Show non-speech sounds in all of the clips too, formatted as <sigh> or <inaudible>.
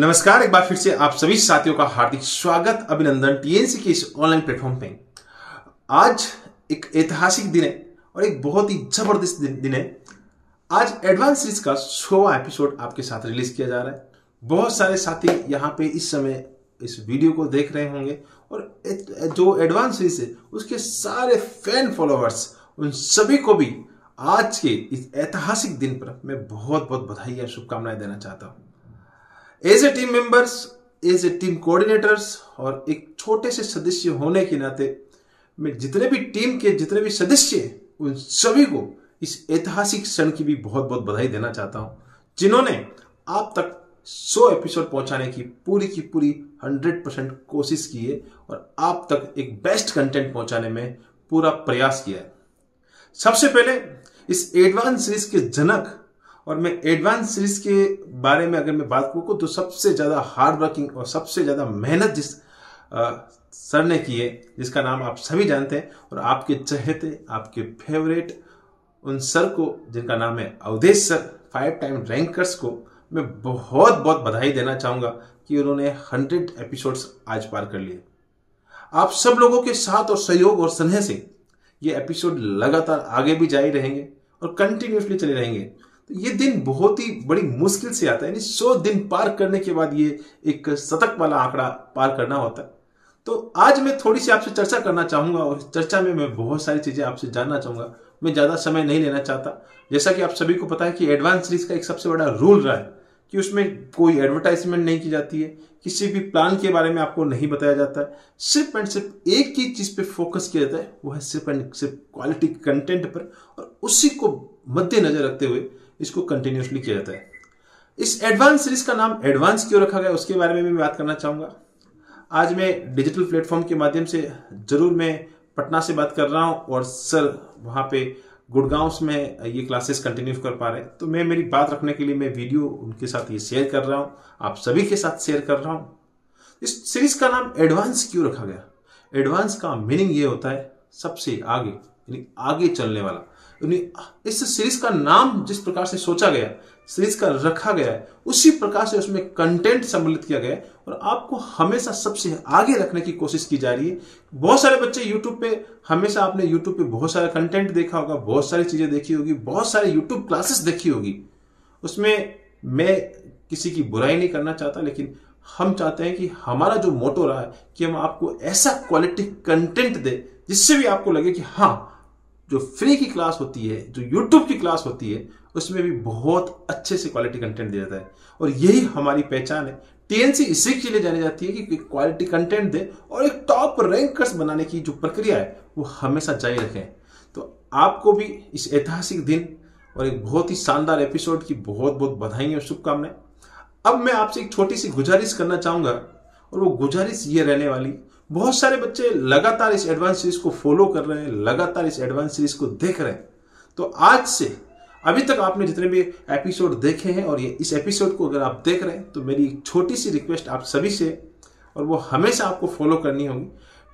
नमस्कार एक बार फिर से आप सभी साथियों का हार्दिक स्वागत अभिनंदन टीएनसी के इस ऑनलाइन प्लेटफॉर्म पे आज एक ऐतिहासिक दिन है और एक बहुत ही जबरदस्त दिन है आज एडवांस सीरीज का सोवा एपिसोड आपके साथ रिलीज किया जा रहा है बहुत सारे साथी यहाँ पे इस समय इस वीडियो को देख रहे होंगे और जो एडवांस सीरीज है उसके सारे फैन फॉलोअर्स उन सभी को भी आज के इस ऐतिहासिक दिन पर मैं बहुत बहुत बधाई और शुभकामनाएं देना चाहता हूँ as a team members as a team coordinators और एक छोटे से सदस्य होने के नाते मैं जितने भी टीम के जितने भी सदस्य उन सभी को इस ऐतिहासिक क्षण की भी बहुत बहुत बधाई देना चाहता हूं जिन्होंने आप तक 100 एपिसोड पहुंचाने की पूरी की पूरी 100 परसेंट कोशिश की है और आप तक एक बेस्ट कंटेंट पहुंचाने में पूरा प्रयास किया है सबसे पहले इस एडवांस सीरीज के जनक और मैं एडवांस सीरीज के बारे में अगर मैं बात करूँ तो सबसे ज़्यादा हार्ड वर्किंग और सबसे ज़्यादा मेहनत जिस आ, सर ने की है जिसका नाम आप सभी जानते हैं और आपके चहेते आपके फेवरेट उन सर को जिनका नाम है Avdhesh sir five time rankers को मैं बहुत बहुत बधाई देना चाहूँगा कि उन्होंने हंड्रेड एपिसोड्स आज पार कर लिए आप सब लोगों के साथ और सहयोग और स्नेह से ये एपिसोड लगातार आगे भी जारी रहेंगे और कंटिन्यूसली चले रहेंगे तो ये दिन बहुत ही बड़ी मुश्किल से आता है यानी सौ दिन पार करने के बाद ये एक शतक वाला आंकड़ा पार करना होता है तो आज मैं थोड़ी सी आपसे चर्चा करना चाहूंगा और चर्चा में मैं बहुत सारी चीजें आपसे जानना चाहूंगा मैं ज्यादा समय नहीं लेना चाहता जैसा कि आप सभी को पता है कि एडवांस सीरीज का एक सबसे बड़ा रूल रहा है कि उसमें कोई एडवर्टाइजमेंट नहीं की जाती है किसी भी प्लान के बारे में आपको नहीं बताया जाता है सिर्फ एंड सिर्फ एक ही चीज पे फोकस किया जाता है वो है सिर्फ एंड सिर्फ क्वालिटी कंटेंट पर और उसी को मद्देनजर रखते हुए इसको कंटिन्यूसली किया जाता है इस एडवांस सीरीज का नाम एडवांस क्यों रखा गया उसके बारे में भी मैं बात करना चाहूंगा आज मैं डिजिटल प्लेटफॉर्म के माध्यम से जरूर मैं पटना से बात कर रहा हूँ और सर वहां पे गुड़गांव में ये क्लासेस कंटिन्यू कर पा रहे हैं तो मैं मेरी बात रखने के लिए मैं वीडियो उनके साथ ये शेयर कर रहा हूँ आप सभी के साथ शेयर कर रहा हूँ इस सीरीज का नाम एडवांस क्यों रखा गया एडवांस का मीनिंग ये होता है सबसे आगे यानी आगे चलने वाला इस सीरीज का नाम जिस प्रकार से सोचा गया सीरीज का रखा गया है उसी प्रकार से उसमें कंटेंट सम्मिलित किया गया है और आपको हमेशा सबसे आगे रखने की कोशिश की जा रही है बहुत सारे बच्चे यूट्यूब पे हमेशा आपने यूट्यूब पे बहुत सारा कंटेंट देखा होगा बहुत सारी चीजें देखी होगी बहुत सारे यूट्यूब क्लासेस देखी होगी उसमें मैं किसी की बुराई नहीं करना चाहता लेकिन हम चाहते हैं कि हमारा जो मोटो रहा है कि हम आपको ऐसा क्वालिटी कंटेंट दे जिससे भी आपको लगे कि हाँ जो फ्री की क्लास होती है जो यूट्यूब की क्लास होती है उसमें भी बहुत अच्छे से क्वालिटी कंटेंट दिया जाता है और यही हमारी पहचान है टीएनसी इसी के लिए जानी जाती है कि क्वालिटी कंटेंट दे और एक टॉप रैंकर्स बनाने की जो प्रक्रिया है वो हमेशा जारी रखें तो आपको भी इस ऐतिहासिक दिन और एक बहुत ही शानदार एपिसोड की बहुत बहुत बधाई और शुभकामनाएं अब मैं आपसे एक छोटी सी गुजारिश करना चाहूंगा और वो गुजारिश ये रहने वाली बहुत सारे बच्चे लगातार इस एडवांस सीरीज को फॉलो कर रहे हैं लगातार इस एडवांस सीरीज को देख रहे हैं तो आज से अभी तक आपने जितने भी एपिसोड देखे हैं और ये इस एपिसोड को अगर आप देख रहे हैं तो मेरी एक छोटी सी रिक्वेस्ट आप सभी से और वो हमेशा आपको फॉलो करनी होगी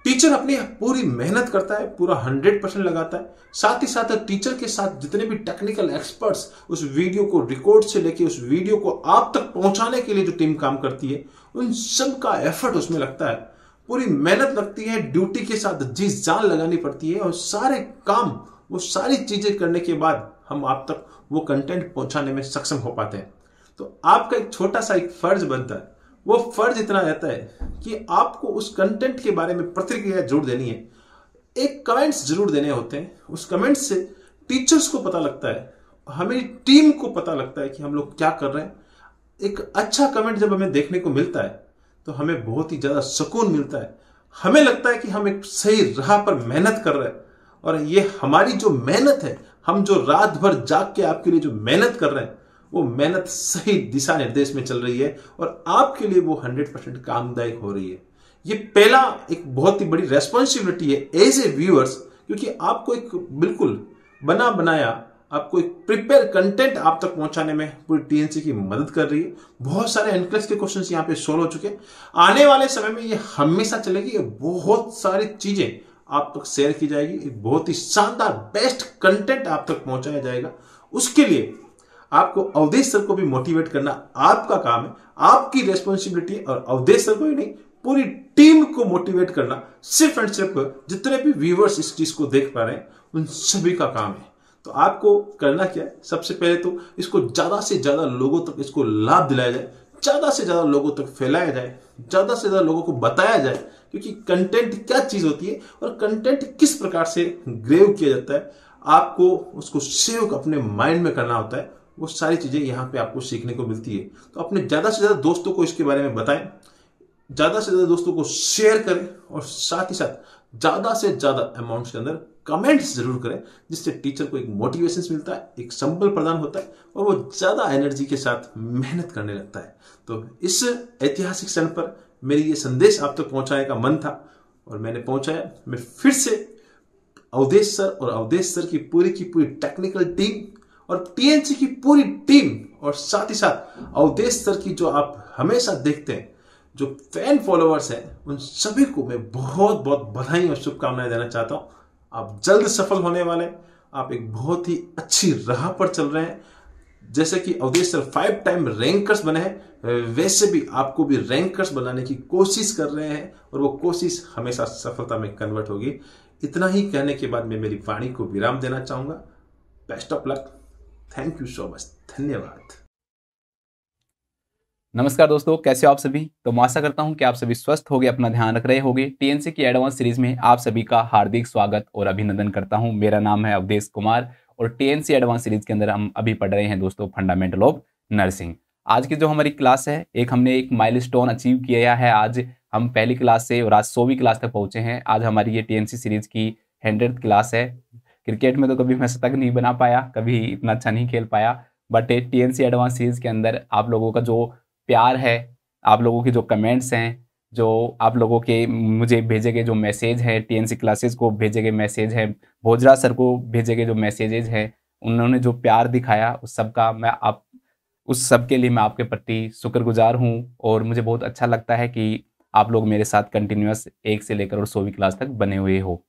टीचर अपनी पूरी मेहनत करता है पूरा हंड्रेड परसेंट लगाता है साथ ही साथ टीचर के साथ जितने भी टेक्निकल एक्सपर्ट्स उस वीडियो को रिकॉर्ड से लेके उस वीडियो को आप तक पहुंचाने के लिए जो टीम काम करती है उन सब का एफर्ट उसमें लगता है पूरी मेहनत लगती है ड्यूटी के साथ जी जान लगानी पड़ती है और सारे काम वो सारी चीजें करने के बाद हम आप तक वो कंटेंट पहुंचाने में सक्षम हो पाते हैं तो आपका एक छोटा सा एक फर्ज बनता है वो फर्ज इतना रहता है कि आपको उस कंटेंट के बारे में प्रतिक्रिया जरूर देनी है एक कमेंट्स जरूर देने होते हैं उस कमेंट्स से टीचर्स को पता लगता है हमें टीम को पता लगता है कि हम लोग क्या कर रहे हैं एक अच्छा कमेंट जब हमें देखने को मिलता है तो हमें बहुत ही ज़्यादा सुकून मिलता है हमें लगता है कि हम एक सही राह पर मेहनत कर रहे हैं और ये हमारी जो मेहनत है हम जो रात भर जाग के आपके लिए जो मेहनत कर रहे हैं वो मेहनत सही दिशा निर्देश में चल रही है और आपके लिए वो हंड्रेड परसेंट कामदायक हो रही है ये पहला एक बहुत ही बड़ी रेस्पॉन्सिबिलिटी है एज ए व्यूअर्स क्योंकि आपको एक बिल्कुल बना बनाया आपको एक प्रिपेयर कंटेंट आप तक पहुंचाने में पूरी टीएनसी की मदद कर रही है बहुत सारे एनक्लेस के क्वेश्चंस यहाँ पे सोल्व हो चुके हैं आने वाले समय में ये हमेशा चलेगी ये बहुत सारी चीजें आप तक शेयर की जाएगी एक बहुत ही शानदार बेस्ट कंटेंट आप तक पहुंचाया जाएगा उसके लिए आपको अवधेश सर को भी मोटिवेट करना आपका काम है आपकी रेस्पॉन्सिबिलिटी और अवधेश सर को ही नहीं पूरी टीम को मोटिवेट करना सिर्फ एंड सिर्फ जितने भी व्यूवर्स इस चीज को देख पा रहे हैं उन सभी का काम है तो आपको करना क्या है सबसे पहले तो इसको ज़्यादा से ज़्यादा लोगों तक इसको लाभ दिलाया जाए ज़्यादा से ज़्यादा लोगों तक फैलाया जाए ज़्यादा से ज़्यादा लोगों को बताया जाए क्योंकि कंटेंट क्या चीज़ होती है और कंटेंट किस प्रकार से ग्रेव किया जाता है आपको उसको सेव अपने माइंड में करना होता है वो सारी चीज़ें यहाँ पे आपको सीखने को मिलती है तो अपने ज़्यादा से ज़्यादा दोस्तों को इसके बारे में बताएं ज़्यादा से ज़्यादा दोस्तों को शेयर करें और साथ ही साथ ज़्यादा से ज़्यादा अमाउंट के अंदर कमेंट्स जरूर करें जिससे टीचर को एक मोटिवेशन मिलता है एक संबल प्रदान होता है और वो ज़्यादा एनर्जी के साथ मेहनत करने लगता है तो इस ऐतिहासिक क्षण पर मेरी ये संदेश आप तक तो पहुंचाने का मन था और मैंने पहुंचाया मैं फिर से अवधेश सर और अवधेश सर की पूरी की पूरी टेक्निकल टीम और टीएनसी की पूरी टीम और साथ ही साथ अवधेश सर की जो आप हमेशा देखते हैं जो फैन फॉलोअर्स हैं उन सभी को मैं बहुत बहुत बधाई और शुभकामनाएं देना चाहता हूं आप जल्द सफल होने वाले आप एक बहुत ही अच्छी राह पर चल रहे हैं जैसे कि Avdhesh sir five time rankers बने हैं वैसे भी आपको भी रैंकर्स बनाने की कोशिश कर रहे हैं और वो कोशिश हमेशा सफलता में कन्वर्ट होगी इतना ही कहने के बाद मैं मेरी वाणी को विराम देना चाहूंगा best of luck thank you so much धन्यवाद नमस्कार दोस्तों कैसे हो आप सभी तो मैं आशा करता हूं कि आप सभी स्वस्थ गए अपना ध्यान रख रहे होंगे टीएनसी की एडवांस सीरीज में आप सभी का हार्दिक स्वागत और अभिनंदन करता हूं मेरा नाम है अवधेश कुमार और टीएनसी एडवांस सीरीज के अंदर हम अभी पढ़ रहे हैं दोस्तों फंडामेंटल ऑफ नर्सिंग आज की जो हमारी क्लास है एक हमने एक माइल अचीव किया है आज हम पहली क्लास से और आज सौवीं क्लास तक पहुंचे हैं आज हमारी ये टी सीरीज की हंड्रेड क्लास है क्रिकेट में तो कभी मैं शतक नहीं बना पाया कभी इतना अच्छा नहीं खेल पाया बट सी एडवांस सीरीज के अंदर आप लोगों का जो प्यार है आप लोगों के जो कमेंट्स हैं जो आप लोगों के मुझे भेजे गए जो मैसेज हैं टीएनसी क्लासेस को भेजे गए मैसेज हैं भोजरा सर को भेजे गए जो मैसेजेज हैं उन्होंने जो प्यार दिखाया उस सब का मैं आप उस सब के लिए मैं आपके प्रति शुक्रगुजार हूँ और मुझे बहुत अच्छा लगता है कि आप लोग मेरे साथ कंटिन्यूस एक से लेकर और सौवीं क्लास तक बने हुए हो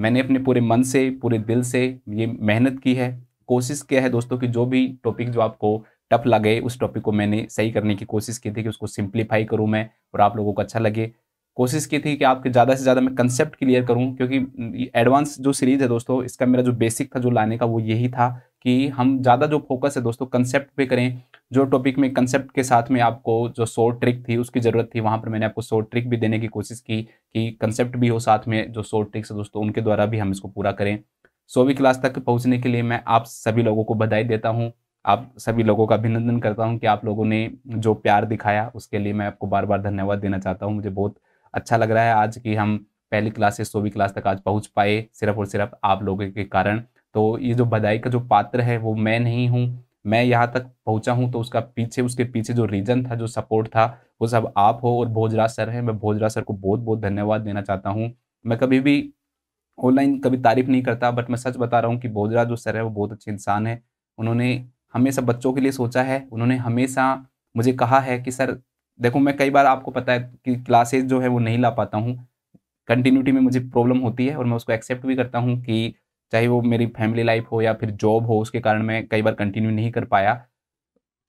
मैंने अपने पूरे मन से पूरे दिल से ये मेहनत की है कोशिश किया है दोस्तों कि जो भी टॉपिक जो आपको टफ लगे उस टॉपिक को मैंने सही करने की कोशिश की थी कि उसको सिंप्लीफाई करूँ मैं और आप लोगों को अच्छा लगे कोशिश की थी कि आपके ज़्यादा से ज़्यादा मैं कंसेप्ट क्लियर करूँ क्योंकि एडवांस जो सीरीज़ है दोस्तों इसका मेरा जो बेसिक था जो लाने का वो यही था कि हम ज़्यादा जो फोकस है दोस्तों कंसेप्ट पे करें जो टॉपिक में कंसेप्ट के साथ में आपको जो शॉर्ट ट्रिक थी उसकी ज़रूरत थी वहाँ पर मैंने आपको शॉर्ट ट्रिक भी देने की कोशिश की कि कंसेप्ट भी हो साथ में जो शॉर्ट ट्रिक्स है दोस्तों उनके द्वारा भी हम इसको पूरा करें सौवीं क्लास तक पहुँचने के लिए मैं आप सभी लोगों को बधाई देता हूँ आप सभी लोगों का अभिनंदन करता हूँ कि आप लोगों ने जो प्यार दिखाया उसके लिए मैं आपको बार बार धन्यवाद देना चाहता हूँ मुझे बहुत अच्छा लग रहा है आज कि हम पहली क्लास से सोवी क्लास तक आज पहुँच पाए सिर्फ और सिर्फ आप लोगों के कारण तो ये जो बधाई का जो पात्र है वो मैं नहीं हूँ मैं यहाँ तक पहुँचा हूँ तो उसका पीछे उसके पीछे जो रीज़न था जो सपोर्ट था वो सब आप हो और भोजराज सर हैं मैं भोजराज सर को बहुत बहुत धन्यवाद देना चाहता हूँ मैं कभी भी ऑनलाइन कभी तारीफ नहीं करता बट मैं सच बता रहा हूँ कि भोजराज जो सर है वो बहुत अच्छे इंसान है उन्होंने हमेशा बच्चों के लिए सोचा है उन्होंने हमेशा मुझे कहा है कि सर देखो मैं कई बार आपको पता है कि क्लासेज जो है वो नहीं ला पाता हूँ कंटिन्यूटी में मुझे प्रॉब्लम होती है और मैं उसको एक्सेप्ट भी करता हूँ कि चाहे वो मेरी फैमिली लाइफ हो या फिर जॉब हो उसके कारण मैं कई बार कंटिन्यू नहीं कर पाया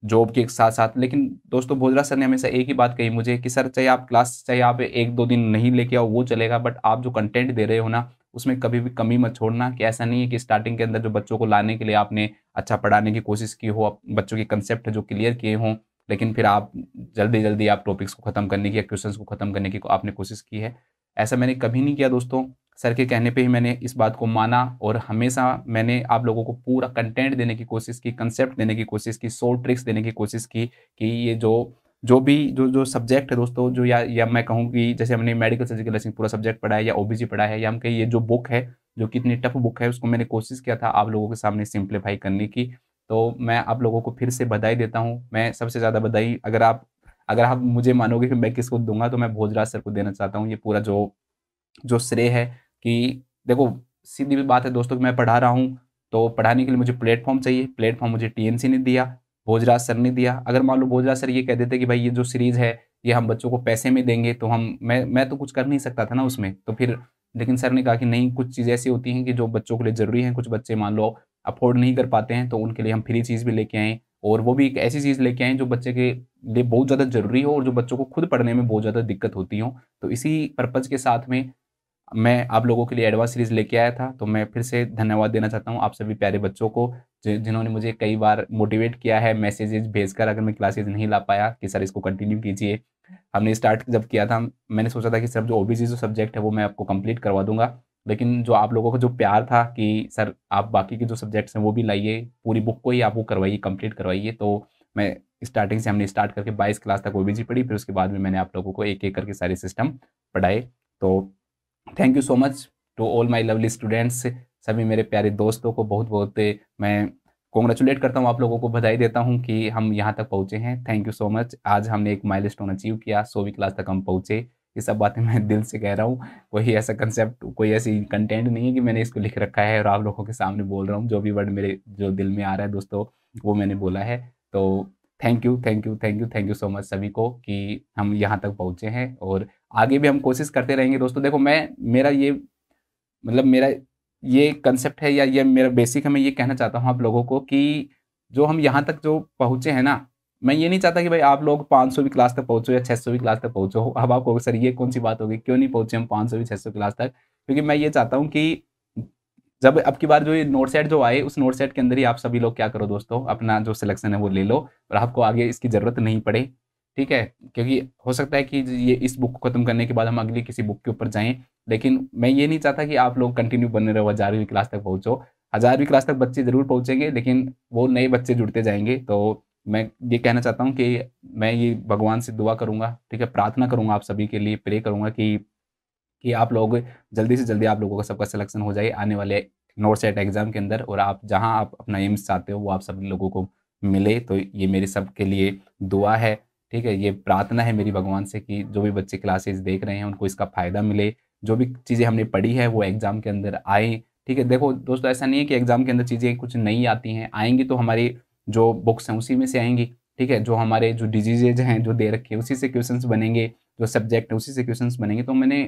जॉब के साथ साथ लेकिन दोस्तों भोजरा सर ने हमेशा एक ही बात कही मुझे कि सर चाहे आप क्लास चाहे आप एक दो दिन नहीं लेके आओ वो चलेगा बट आप जो कंटेंट दे रहे हो ना उसमें कभी भी कमी मत छोड़ना कि ऐसा नहीं है कि स्टार्टिंग के अंदर जो बच्चों को लाने के लिए आपने अच्छा पढ़ाने की कोशिश की हो बच्चों के कंसेप्ट जो क्लियर किए हों लेकिन फिर आप जल्दी जल्दी आप टॉपिक्स को ख़त्म करने की या क्वेश्चन को ख़त्म करने की आपने कोशिश की है ऐसा मैंने कभी नहीं किया दोस्तों सर के कहने पे ही मैंने इस बात को माना और हमेशा मैंने आप लोगों को पूरा कंटेंट देने की कोशिश की कंसेप्ट देने की कोशिश की सोल ट्रिक्स देने की कोशिश की कि ये जो जो भी जो जो सब्जेक्ट है दोस्तों जो या या मैं कहूँ कि जैसे हमने मेडिकल सर्जिकल नर्सिंग पूरा सब्जेक्ट पढ़ा है या ओबीसी पढ़ा है या हम कहीं ये जो बुक है जो कितनी टफ बुक है उसको मैंने कोशिश किया था आप लोगों के सामने सिंप्लीफाई करने की तो मैं आप लोगों को फिर से बधाई देता हूँ मैं सबसे ज़्यादा बधाई अगर आप अगर आप मुझे मानोगे कि मैं किसको दूंगा तो मैं भोजराज सर को देना चाहता हूँ ये पूरा जो जो श्रेय है कि देखो सीधी भी बात है दोस्तों कि मैं पढ़ा रहा हूँ तो पढ़ाने के लिए मुझे प्लेटफॉर्म चाहिए प्लेटफॉर्म मुझे सी ने दिया भोजराज सर ने दिया अगर मान लो भोजराज सर ये कह देते कि भाई ये जो सीरीज़ है ये हम बच्चों को पैसे में देंगे तो हम मैं मैं तो कुछ कर नहीं सकता था ना उसमें तो फिर लेकिन सर ने कहा कि नहीं कुछ चीज़ें ऐसी होती हैं कि जो बच्चों के लिए ज़रूरी हैं कुछ बच्चे मान लो अफोर्ड नहीं कर पाते हैं तो उनके लिए हम फ्री चीज़ भी लेके आएँ और वो भी एक ऐसी चीज़ लेके आएँ जो बच्चे के लिए बहुत ज़्यादा ज़रूरी हो और जो बच्चों को खुद पढ़ने में बहुत ज़्यादा दिक्कत होती हो तो इसी पर्पज़ के साथ में मैं आप लोगों के लिए एडवांस सीरीज़ लेके आया था तो मैं फिर से धन्यवाद देना चाहता हूँ आप सभी प्यारे बच्चों को जिन्होंने मुझे कई बार मोटिवेट किया है मैसेजेज भेजकर अगर मैं क्लासेज नहीं ला पाया कि सर इसको कंटिन्यू कीजिए हमने स्टार्ट जब किया था मैंने सोचा था कि सर जो ओ जो सब्जेक्ट है वो मैं आपको कंप्लीट करवा दूंगा लेकिन जो आप लोगों का जो प्यार था कि सर आप बाकी के जो सब्जेक्ट्स हैं वो भी लाइए पूरी बुक को ही आप वो करवाइए कंप्लीट करवाइए तो मैं स्टार्टिंग से हमने स्टार्ट करके बाईस क्लास तक ओ पढ़ी फिर उसके बाद में मैंने आप लोगों को एक एक करके सारे सिस्टम पढ़ाए तो thank you so much to all my lovely students सभी मेरे प्यारे दोस्तों को बहुत बहुत मैं कॉन्ग्रेचुलेट करता हूँ आप लोगों को बधाई देता हूँ कि हम यहाँ तक पहुँचे हैं थैंक यू सो मच आज हमने एक माइल स्टोन अचीव किया सोवी क्लास तक हम पहुँचे ये सब बातें मैं दिल से कह रहा हूँ कोई ऐसा कंसेप्ट कोई ऐसी कंटेंट नहीं है कि मैंने इसको लिख रखा है और आप लोगों के सामने बोल रहा हूँ जो भी वर्ड मेरे जो दिल में आ रहा है दोस्तों वो मैंने बोला है तो thank you thank you thank you thank you so much सभी को कि हम यहाँ तक पहुँचे हैं और आगे भी हम कोशिश करते रहेंगे दोस्तों देखो मैं मेरा ये मतलब मेरा ये कंसेप्ट है या ये मेरा बेसिक है मैं ये कहना चाहता हूँ आप लोगों को कि जो हम यहाँ तक जो पहुँचे हैं ना मैं ये नहीं चाहता कि भाई आप लोग 500 भी क्लास तक पहुँचो या 600 भी क्लास तक पहुँचो अब आपको सर ये कौन सी बात होगी क्यों नहीं पहुँचे हम 500 भी 600 क्लास तक क्योंकि मैं ये चाहता हूँ कि जब अब की बार जो ये नोट सेट जो आए उस नोट सेट के अंदर ही आप सभी लोग क्या करो दोस्तों अपना जो सिलेक्शन है वो ले लो और आपको आगे इसकी ज़रूरत नहीं पड़े ठीक है क्योंकि हो सकता है कि ये इस बुक को ख़त्म करने के बाद हम अगली किसी बुक के ऊपर जाएं लेकिन मैं ये नहीं चाहता कि आप लोग कंटिन्यू बने रहो हज़ारवीं क्लास तक पहुंचो हज़ारवीं क्लास तक बच्चे ज़रूर पहुंचेंगे लेकिन वो नए बच्चे जुड़ते जाएंगे तो मैं ये कहना चाहता हूँ कि मैं ये भगवान से दुआ करूंगा ठीक है प्रार्थना करूंगा आप सभी के लिए प्रे करूंगा कि कि आप लोग जल्दी से जल्दी आप लोगों का सबका सिलेक्शन हो जाए आने वाले नोट सेट एग्ज़ाम के अंदर और आप जहाँ आप अपना एम्स चाहते हो वो आप सभी लोगों को मिले तो ये मेरे सब के लिए दुआ है ठीक है ये प्रार्थना है मेरी भगवान से कि जो भी बच्चे क्लासेस देख रहे हैं उनको इसका फ़ायदा मिले जो भी चीज़ें हमने पढ़ी है वो एग्ज़ाम के अंदर आए ठीक है देखो दोस्तों ऐसा नहीं है कि एग्ज़ाम के अंदर चीज़ें कुछ नहीं आती हैं आएंगी तो हमारी जो बुक्स हैं उसी में से आएंगी ठीक है जो हमारे जो डिजीजेज हैं जो दे रखे हैं उसी से क्वेश्चंस बनेंगे जो सब्जेक्ट है उसी से क्वेश्चंस बनेंगे तो मैंने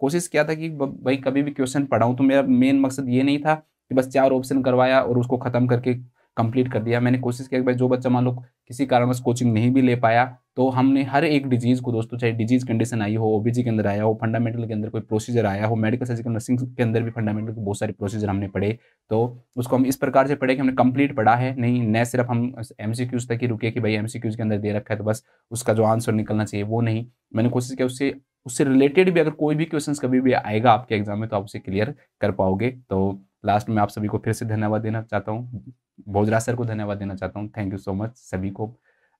कोशिश किया था कि भाई कभी भी क्वेश्चन पढ़ाऊँ तो मेरा मेन मकसद ये नहीं था कि बस चार ऑप्शन करवाया और उसको ख़त्म करके कंप्लीट कर दिया मैंने कोशिश किया कि भाई जो बच्चा मान लो किसी कारणवश कोचिंग नहीं भी ले पाया तो हमने हर एक डिजीज़ को दोस्तों चाहे डिजीज़ कंडीशन आई हो ओबीजी के अंदर आया हो फंडामेंटल के अंदर कोई प्रोसीजर आया हो मेडिकल सर्जिकल नर्सिंग के अंदर भी फंडामेंटल के बहुत सारे प्रोसीजर हमने पढ़े तो उसको हम इस प्रकार से पढ़े कि हमने कंप्लीट पढ़ा है नहीं न सिर्फ हम एम तक ही रुके कि भाई एम के अंदर दे रखा है तो बस उसका जो आंसर निकलना चाहिए वो नहीं मैंने कोशिश किया उससे उससे रिलेटेड भी अगर कोई भी क्वेश्चन कभी भी आएगा आपके एग्जाम में तो आप उसे क्लियर कर पाओगे तो लास्ट में आप सभी को फिर से धन्यवाद देना चाहता हूँ भोजराज सर को धन्यवाद देना चाहता हूँ थैंक यू सो मच सभी को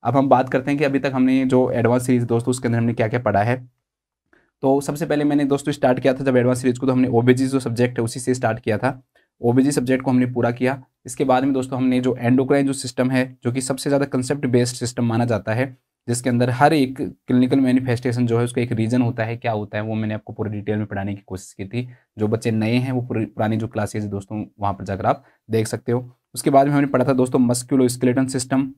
अब हम बात करते हैं कि अभी तक हमने जो एडवांस सीरीज दोस्तों उसके अंदर हमने क्या क्या पढ़ा है तो सबसे पहले मैंने दोस्तों स्टार्ट किया था जब एडवांस सीरीज को तो हमने ओबीजी जो सब्जेक्ट है उसी से स्टार्ट किया था ओबीजी सब्जेक्ट को हमने पूरा किया इसके बाद में दोस्तों हमने जो एंडोक्राइन जो सिस्टम है जो कि सबसे ज़्यादा कंसेप्ट बेस्ड सिस्टम माना जाता है जिसके अंदर हर एक क्लिनिकल मैनिफेस्टेशन जो है उसका एक रीज़न होता है क्या होता है वो मैंने आपको पूरे डिटेल में पढ़ाने की कोशिश की थी जो बच्चे नए हैं वो पुरानी जो क्लासेज है दोस्तों वहाँ पर जाकर आप देख सकते हो उसके बाद में हमने पढ़ा था दोस्तों musculo skeleton system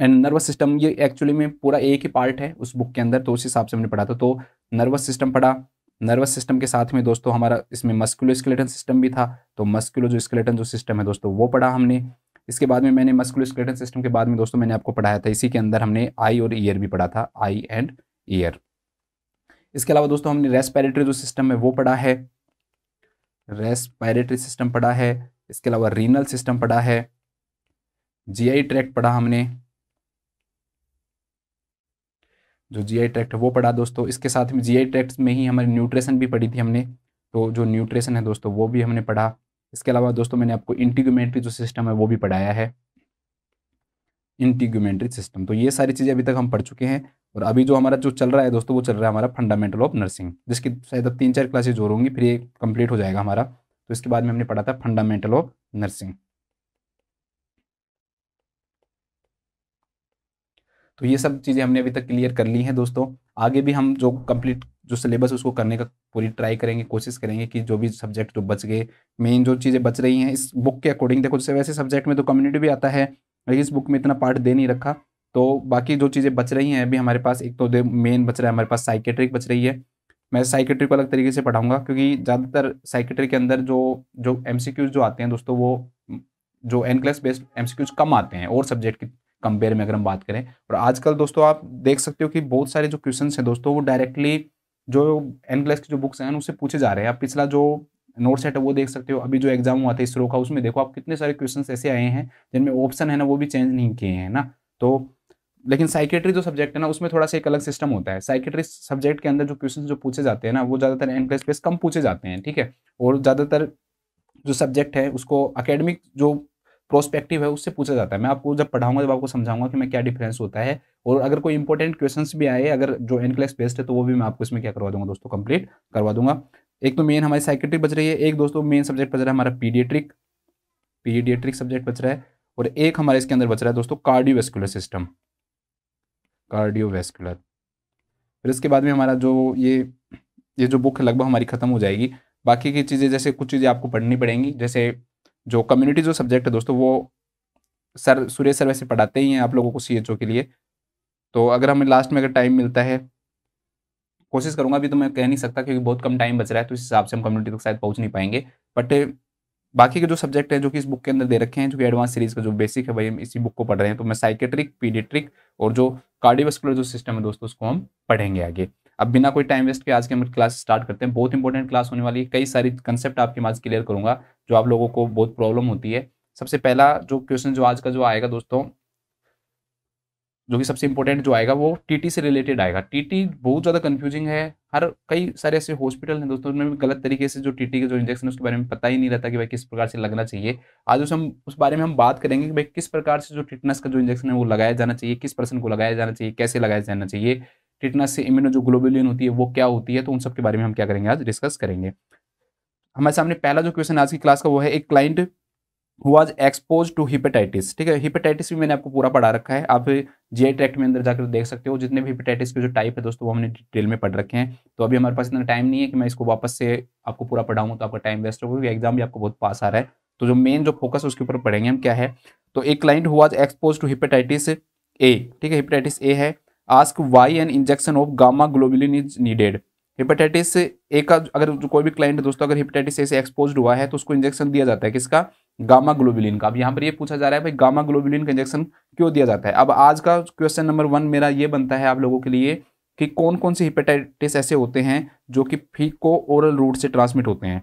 and nervous system ये एक्चुअली में पूरा एक ही पार्ट है उस बुक के अंदर तो उस हिसाब से हमने पढ़ा था तो नर्वस सिस्टम पढ़ा नर्वस सिस्टम के साथ में दोस्तों हमारा इसमें मस्क्यूलो स्केलेटन सिस्टम भी था तो मस्क्यूलो जो स्केलेटन जो सिस्टम है दोस्तों वो पढ़ा हमने इसके बाद में मैंने मस्क्यूलो स्केलेटन सिस्टम के बाद में दोस्तों मैंने आपको पढ़ाया था इसी के अंदर हमने आई और ईयर भी पढ़ा था आई एंड ईयर इसके अलावा दोस्तों हमने रेस्पायरेटरी जो सिस्टम है वो पढ़ा है रेस्पायरेटरी सिस्टम पढ़ा है इसके अलावा रीनल सिस्टम पढ़ा है जीआई ट्रैक्ट पढ़ा हमने जो जीआई ट्रैक्ट है वो पढ़ा दोस्तों इसके साथ में जीआई ट्रैक्ट में ही हमारी न्यूट्रिशन भी पढ़ी थी हमने तो जो न्यूट्रिशन है दोस्तों वो भी हमने पढ़ा इसके अलावा दोस्तों मैंने आपको इंटीग्यूमेंट्री जो सिस्टम है वो भी पढ़ाया है इंटीग्यूमेंट्री सिस्टम तो ये सारी चीज़ें अभी तक हम पढ़ चुके हैं और अभी जो हमारा जो चल रहा है दोस्तों वो चल रहा है हमारा फंडामेंटल ऑफ नर्सिंग जिसकी शायद अब तीन चार क्लासेज और होंगी फिर ये कंप्लीट हो जाएगा हमारा तो इसके बाद में हमने पढ़ा था फंडामेंटल ऑफ नर्सिंग तो ये सब चीज़ें हमने अभी तक क्लियर कर ली हैं दोस्तों आगे भी हम जो कंप्लीट जो सिलेबस उसको करने का पूरी ट्राई करेंगे कोशिश करेंगे कि जो भी सब्जेक्ट जो तो बच गए मेन जो चीज़ें बच रही हैं इस बुक के अकॉर्डिंग देखो जैसे वैसे सब्जेक्ट में तो कम्युनिटी भी आता है लेकिन इस बुक में इतना पार्ट दे नहीं रखा तो बाकी जो चीज़ें बच रही हैं अभी हमारे पास एक तो मेन बच रहा है हमारे पास साइकेट्रिक बच रही है मैं साइकेट्री को अलग तरीके से पढ़ाऊंगा क्योंकि ज़्यादातर साइकेट्री के अंदर जो जो एम जो आते हैं दोस्तों वो जो एन क्लास बेस्ड एम कम आते हैं और सब्जेक्ट की कंपेयर में अगर हम बात करें और आजकल दोस्तों आप देख सकते हो कि बहुत सारे जो क्वेश्चन हैं दोस्तों वो डायरेक्टली जो एन क्लास की जो बुक्स हैं उससे पूछे जा रहे हैं आप पिछला जो नोट सेट है वो देख सकते हो अभी जो एग्जाम हुआ था इसरो का उसमें देखो आप कितने सारे क्वेश्चन ऐसे आए हैं जिनमें ऑप्शन है ना वो भी चेंज नहीं किए हैं ना तो लेकिन साइकेट्री जो सब्जेक्ट है ना उसमें थोड़ा सा एक अलग सिस्टम होता है साइकेट्री सब्जेक्ट के अंदर जो क्वेश्चन जो पूछे जाते हैं ना वो ज़्यादातर एन प्लस प्लस कम पूछे जाते हैं ठीक है और ज़्यादातर जो सब्जेक्ट है उसको अकेडमिक जो प्रोस्पेक्टिव है उससे पूछा जाता है मैं आपको जब पढ़ाऊंगा जब आपको समझाऊंगा कि मैं क्या डिफरेंस होता है और अगर कोई इंपॉर्टेंट क्वेश्चंस भी आए अगर जो क्लास बेस्ट है तो वो भी मैं आपको इसमें क्या करवा दूंगा दोस्तों कंप्लीट करवा दूंगा एक तो मेन हमारी साइकेट्रिक बच रही है एक दोस्तों मेन सब्जेक्ट बच रहा है हमारा पीडियट्रिक पीडियट्रिक सब्जेक्ट बच रहा है और एक हमारे इसके अंदर बच रहा है दोस्तों कार्डियोवेस्कुलर सिस्टम कार्डियोवेस्कुलर फिर इसके बाद में हमारा जो ये ये जो बुक लगभग हमारी ख़त्म हो जाएगी बाकी की चीज़ें जैसे कुछ चीज़ें आपको पढ़नी पड़ेंगी जैसे जो कम्युनिटी जो सब्जेक्ट है दोस्तों वो सर सुरेश सर वैसे पढ़ाते ही हैं आप लोगों को सी के लिए तो अगर हमें लास्ट में अगर टाइम मिलता है कोशिश करूंगा अभी तो मैं कह नहीं सकता क्योंकि बहुत कम टाइम बच रहा है तो इस हिसाब से हम कम्युनिटी तक शायद पहुंच नहीं पाएंगे बट बाकी के जो सब्जेक्ट हैं जो कि इस बुक के अंदर दे रखे हैं जो कि एडवांस सीरीज का जो बेसिक है वही हम इसी बुक को पढ़ रहे हैं तो मैं साइकेट्रिक पीडिट्रिक और जो कार्डियोवास्कुलर जो सिस्टम है दोस्तों उसको हम पढ़ेंगे आगे अब बिना कोई टाइम वेस्ट के आज के हम क्लास स्टार्ट करते हैं बहुत इंपॉर्टेंट क्लास होने वाली है कई सारी कंसेप्ट आपके आज क्लियर करूंगा जो आप लोगों को बहुत प्रॉब्लम होती है सबसे पहला जो क्वेश्चन जो आज का जो आएगा दोस्तों जो कि सबसे इंपॉर्टेंट जो आएगा वो टीटी से रिलेटेड आएगा टीटी बहुत ज़्यादा कंफ्यूजिंग है हर कई सारे ऐसे हॉस्पिटल हैं दोस्तों उनमें भी गलत तरीके से जो टीटी के जो इंजेक्शन है उसके बारे में पता ही नहीं रहता कि भाई किस प्रकार से लगना चाहिए आज उस हम उस बारे में हम बात करेंगे कि भाई किस प्रकार से जो टिटनस का जो इंजेक्शन है वो लगाया जाना चाहिए किस पर्सन को लगाया जाना चाहिए कैसे लगाया जाना चाहिए टिटनस से इम्यूनो जो ग्लोबुलिन होती है वो क्या होती है तो उन सबके बारे में हम क्या करेंगे आज डिस्कस करेंगे हमारे सामने पहला जो क्वेश्चन आज की क्लास का वो है एक client was expose to hepatitis ठीक है हिपेटाइटिस भी मैंने आपको पूरा पढ़ा रखा है आप जी ट्रैक्ट में अंदर जाकर देख सकते हो जितने भी हिपेटाइटिस के जो टाइप है दोस्तों वो हमने डिटेल में पढ़ रखे हैं तो अभी हमारे पास इतना टाइम नहीं है कि मैं इसको वापस से आपको पूरा पढ़ाऊँ तो आपका टाइम वेस्ट होगा क्योंकि एग्जाम भी आपको बहुत पास आ रहा है तो जो मेन जो फोकस उसके ऊपर पढ़ेंगे हम क्या है तो एक क्लाइंट हुआ एक्सपोज टू हिपेटाइटिस ए ठीक है हिपेटाइटिस ए है ask why an injection of gamma globulin is needed hepatitis A का अगर कोई भी क्लाइंट दोस्तों अगर हिपेटाइटिस ए से एक्सपोज हुआ है तो उसको इंजेक्शन दिया जाता है किसका गामा ग्लोबुलिन का अब यहाँ पर ये पूछा जा रहा है भाई गामा ग्लोबुलिन का इंजेक्शन क्यों दिया जाता है अब आज का क्वेश्चन नंबर वन मेरा ये बनता है आप लोगों के लिए कि कौन कौन से हिपेटाइटिस ऐसे होते हैं जो कि फीको ओरल रूट से ट्रांसमिट होते हैं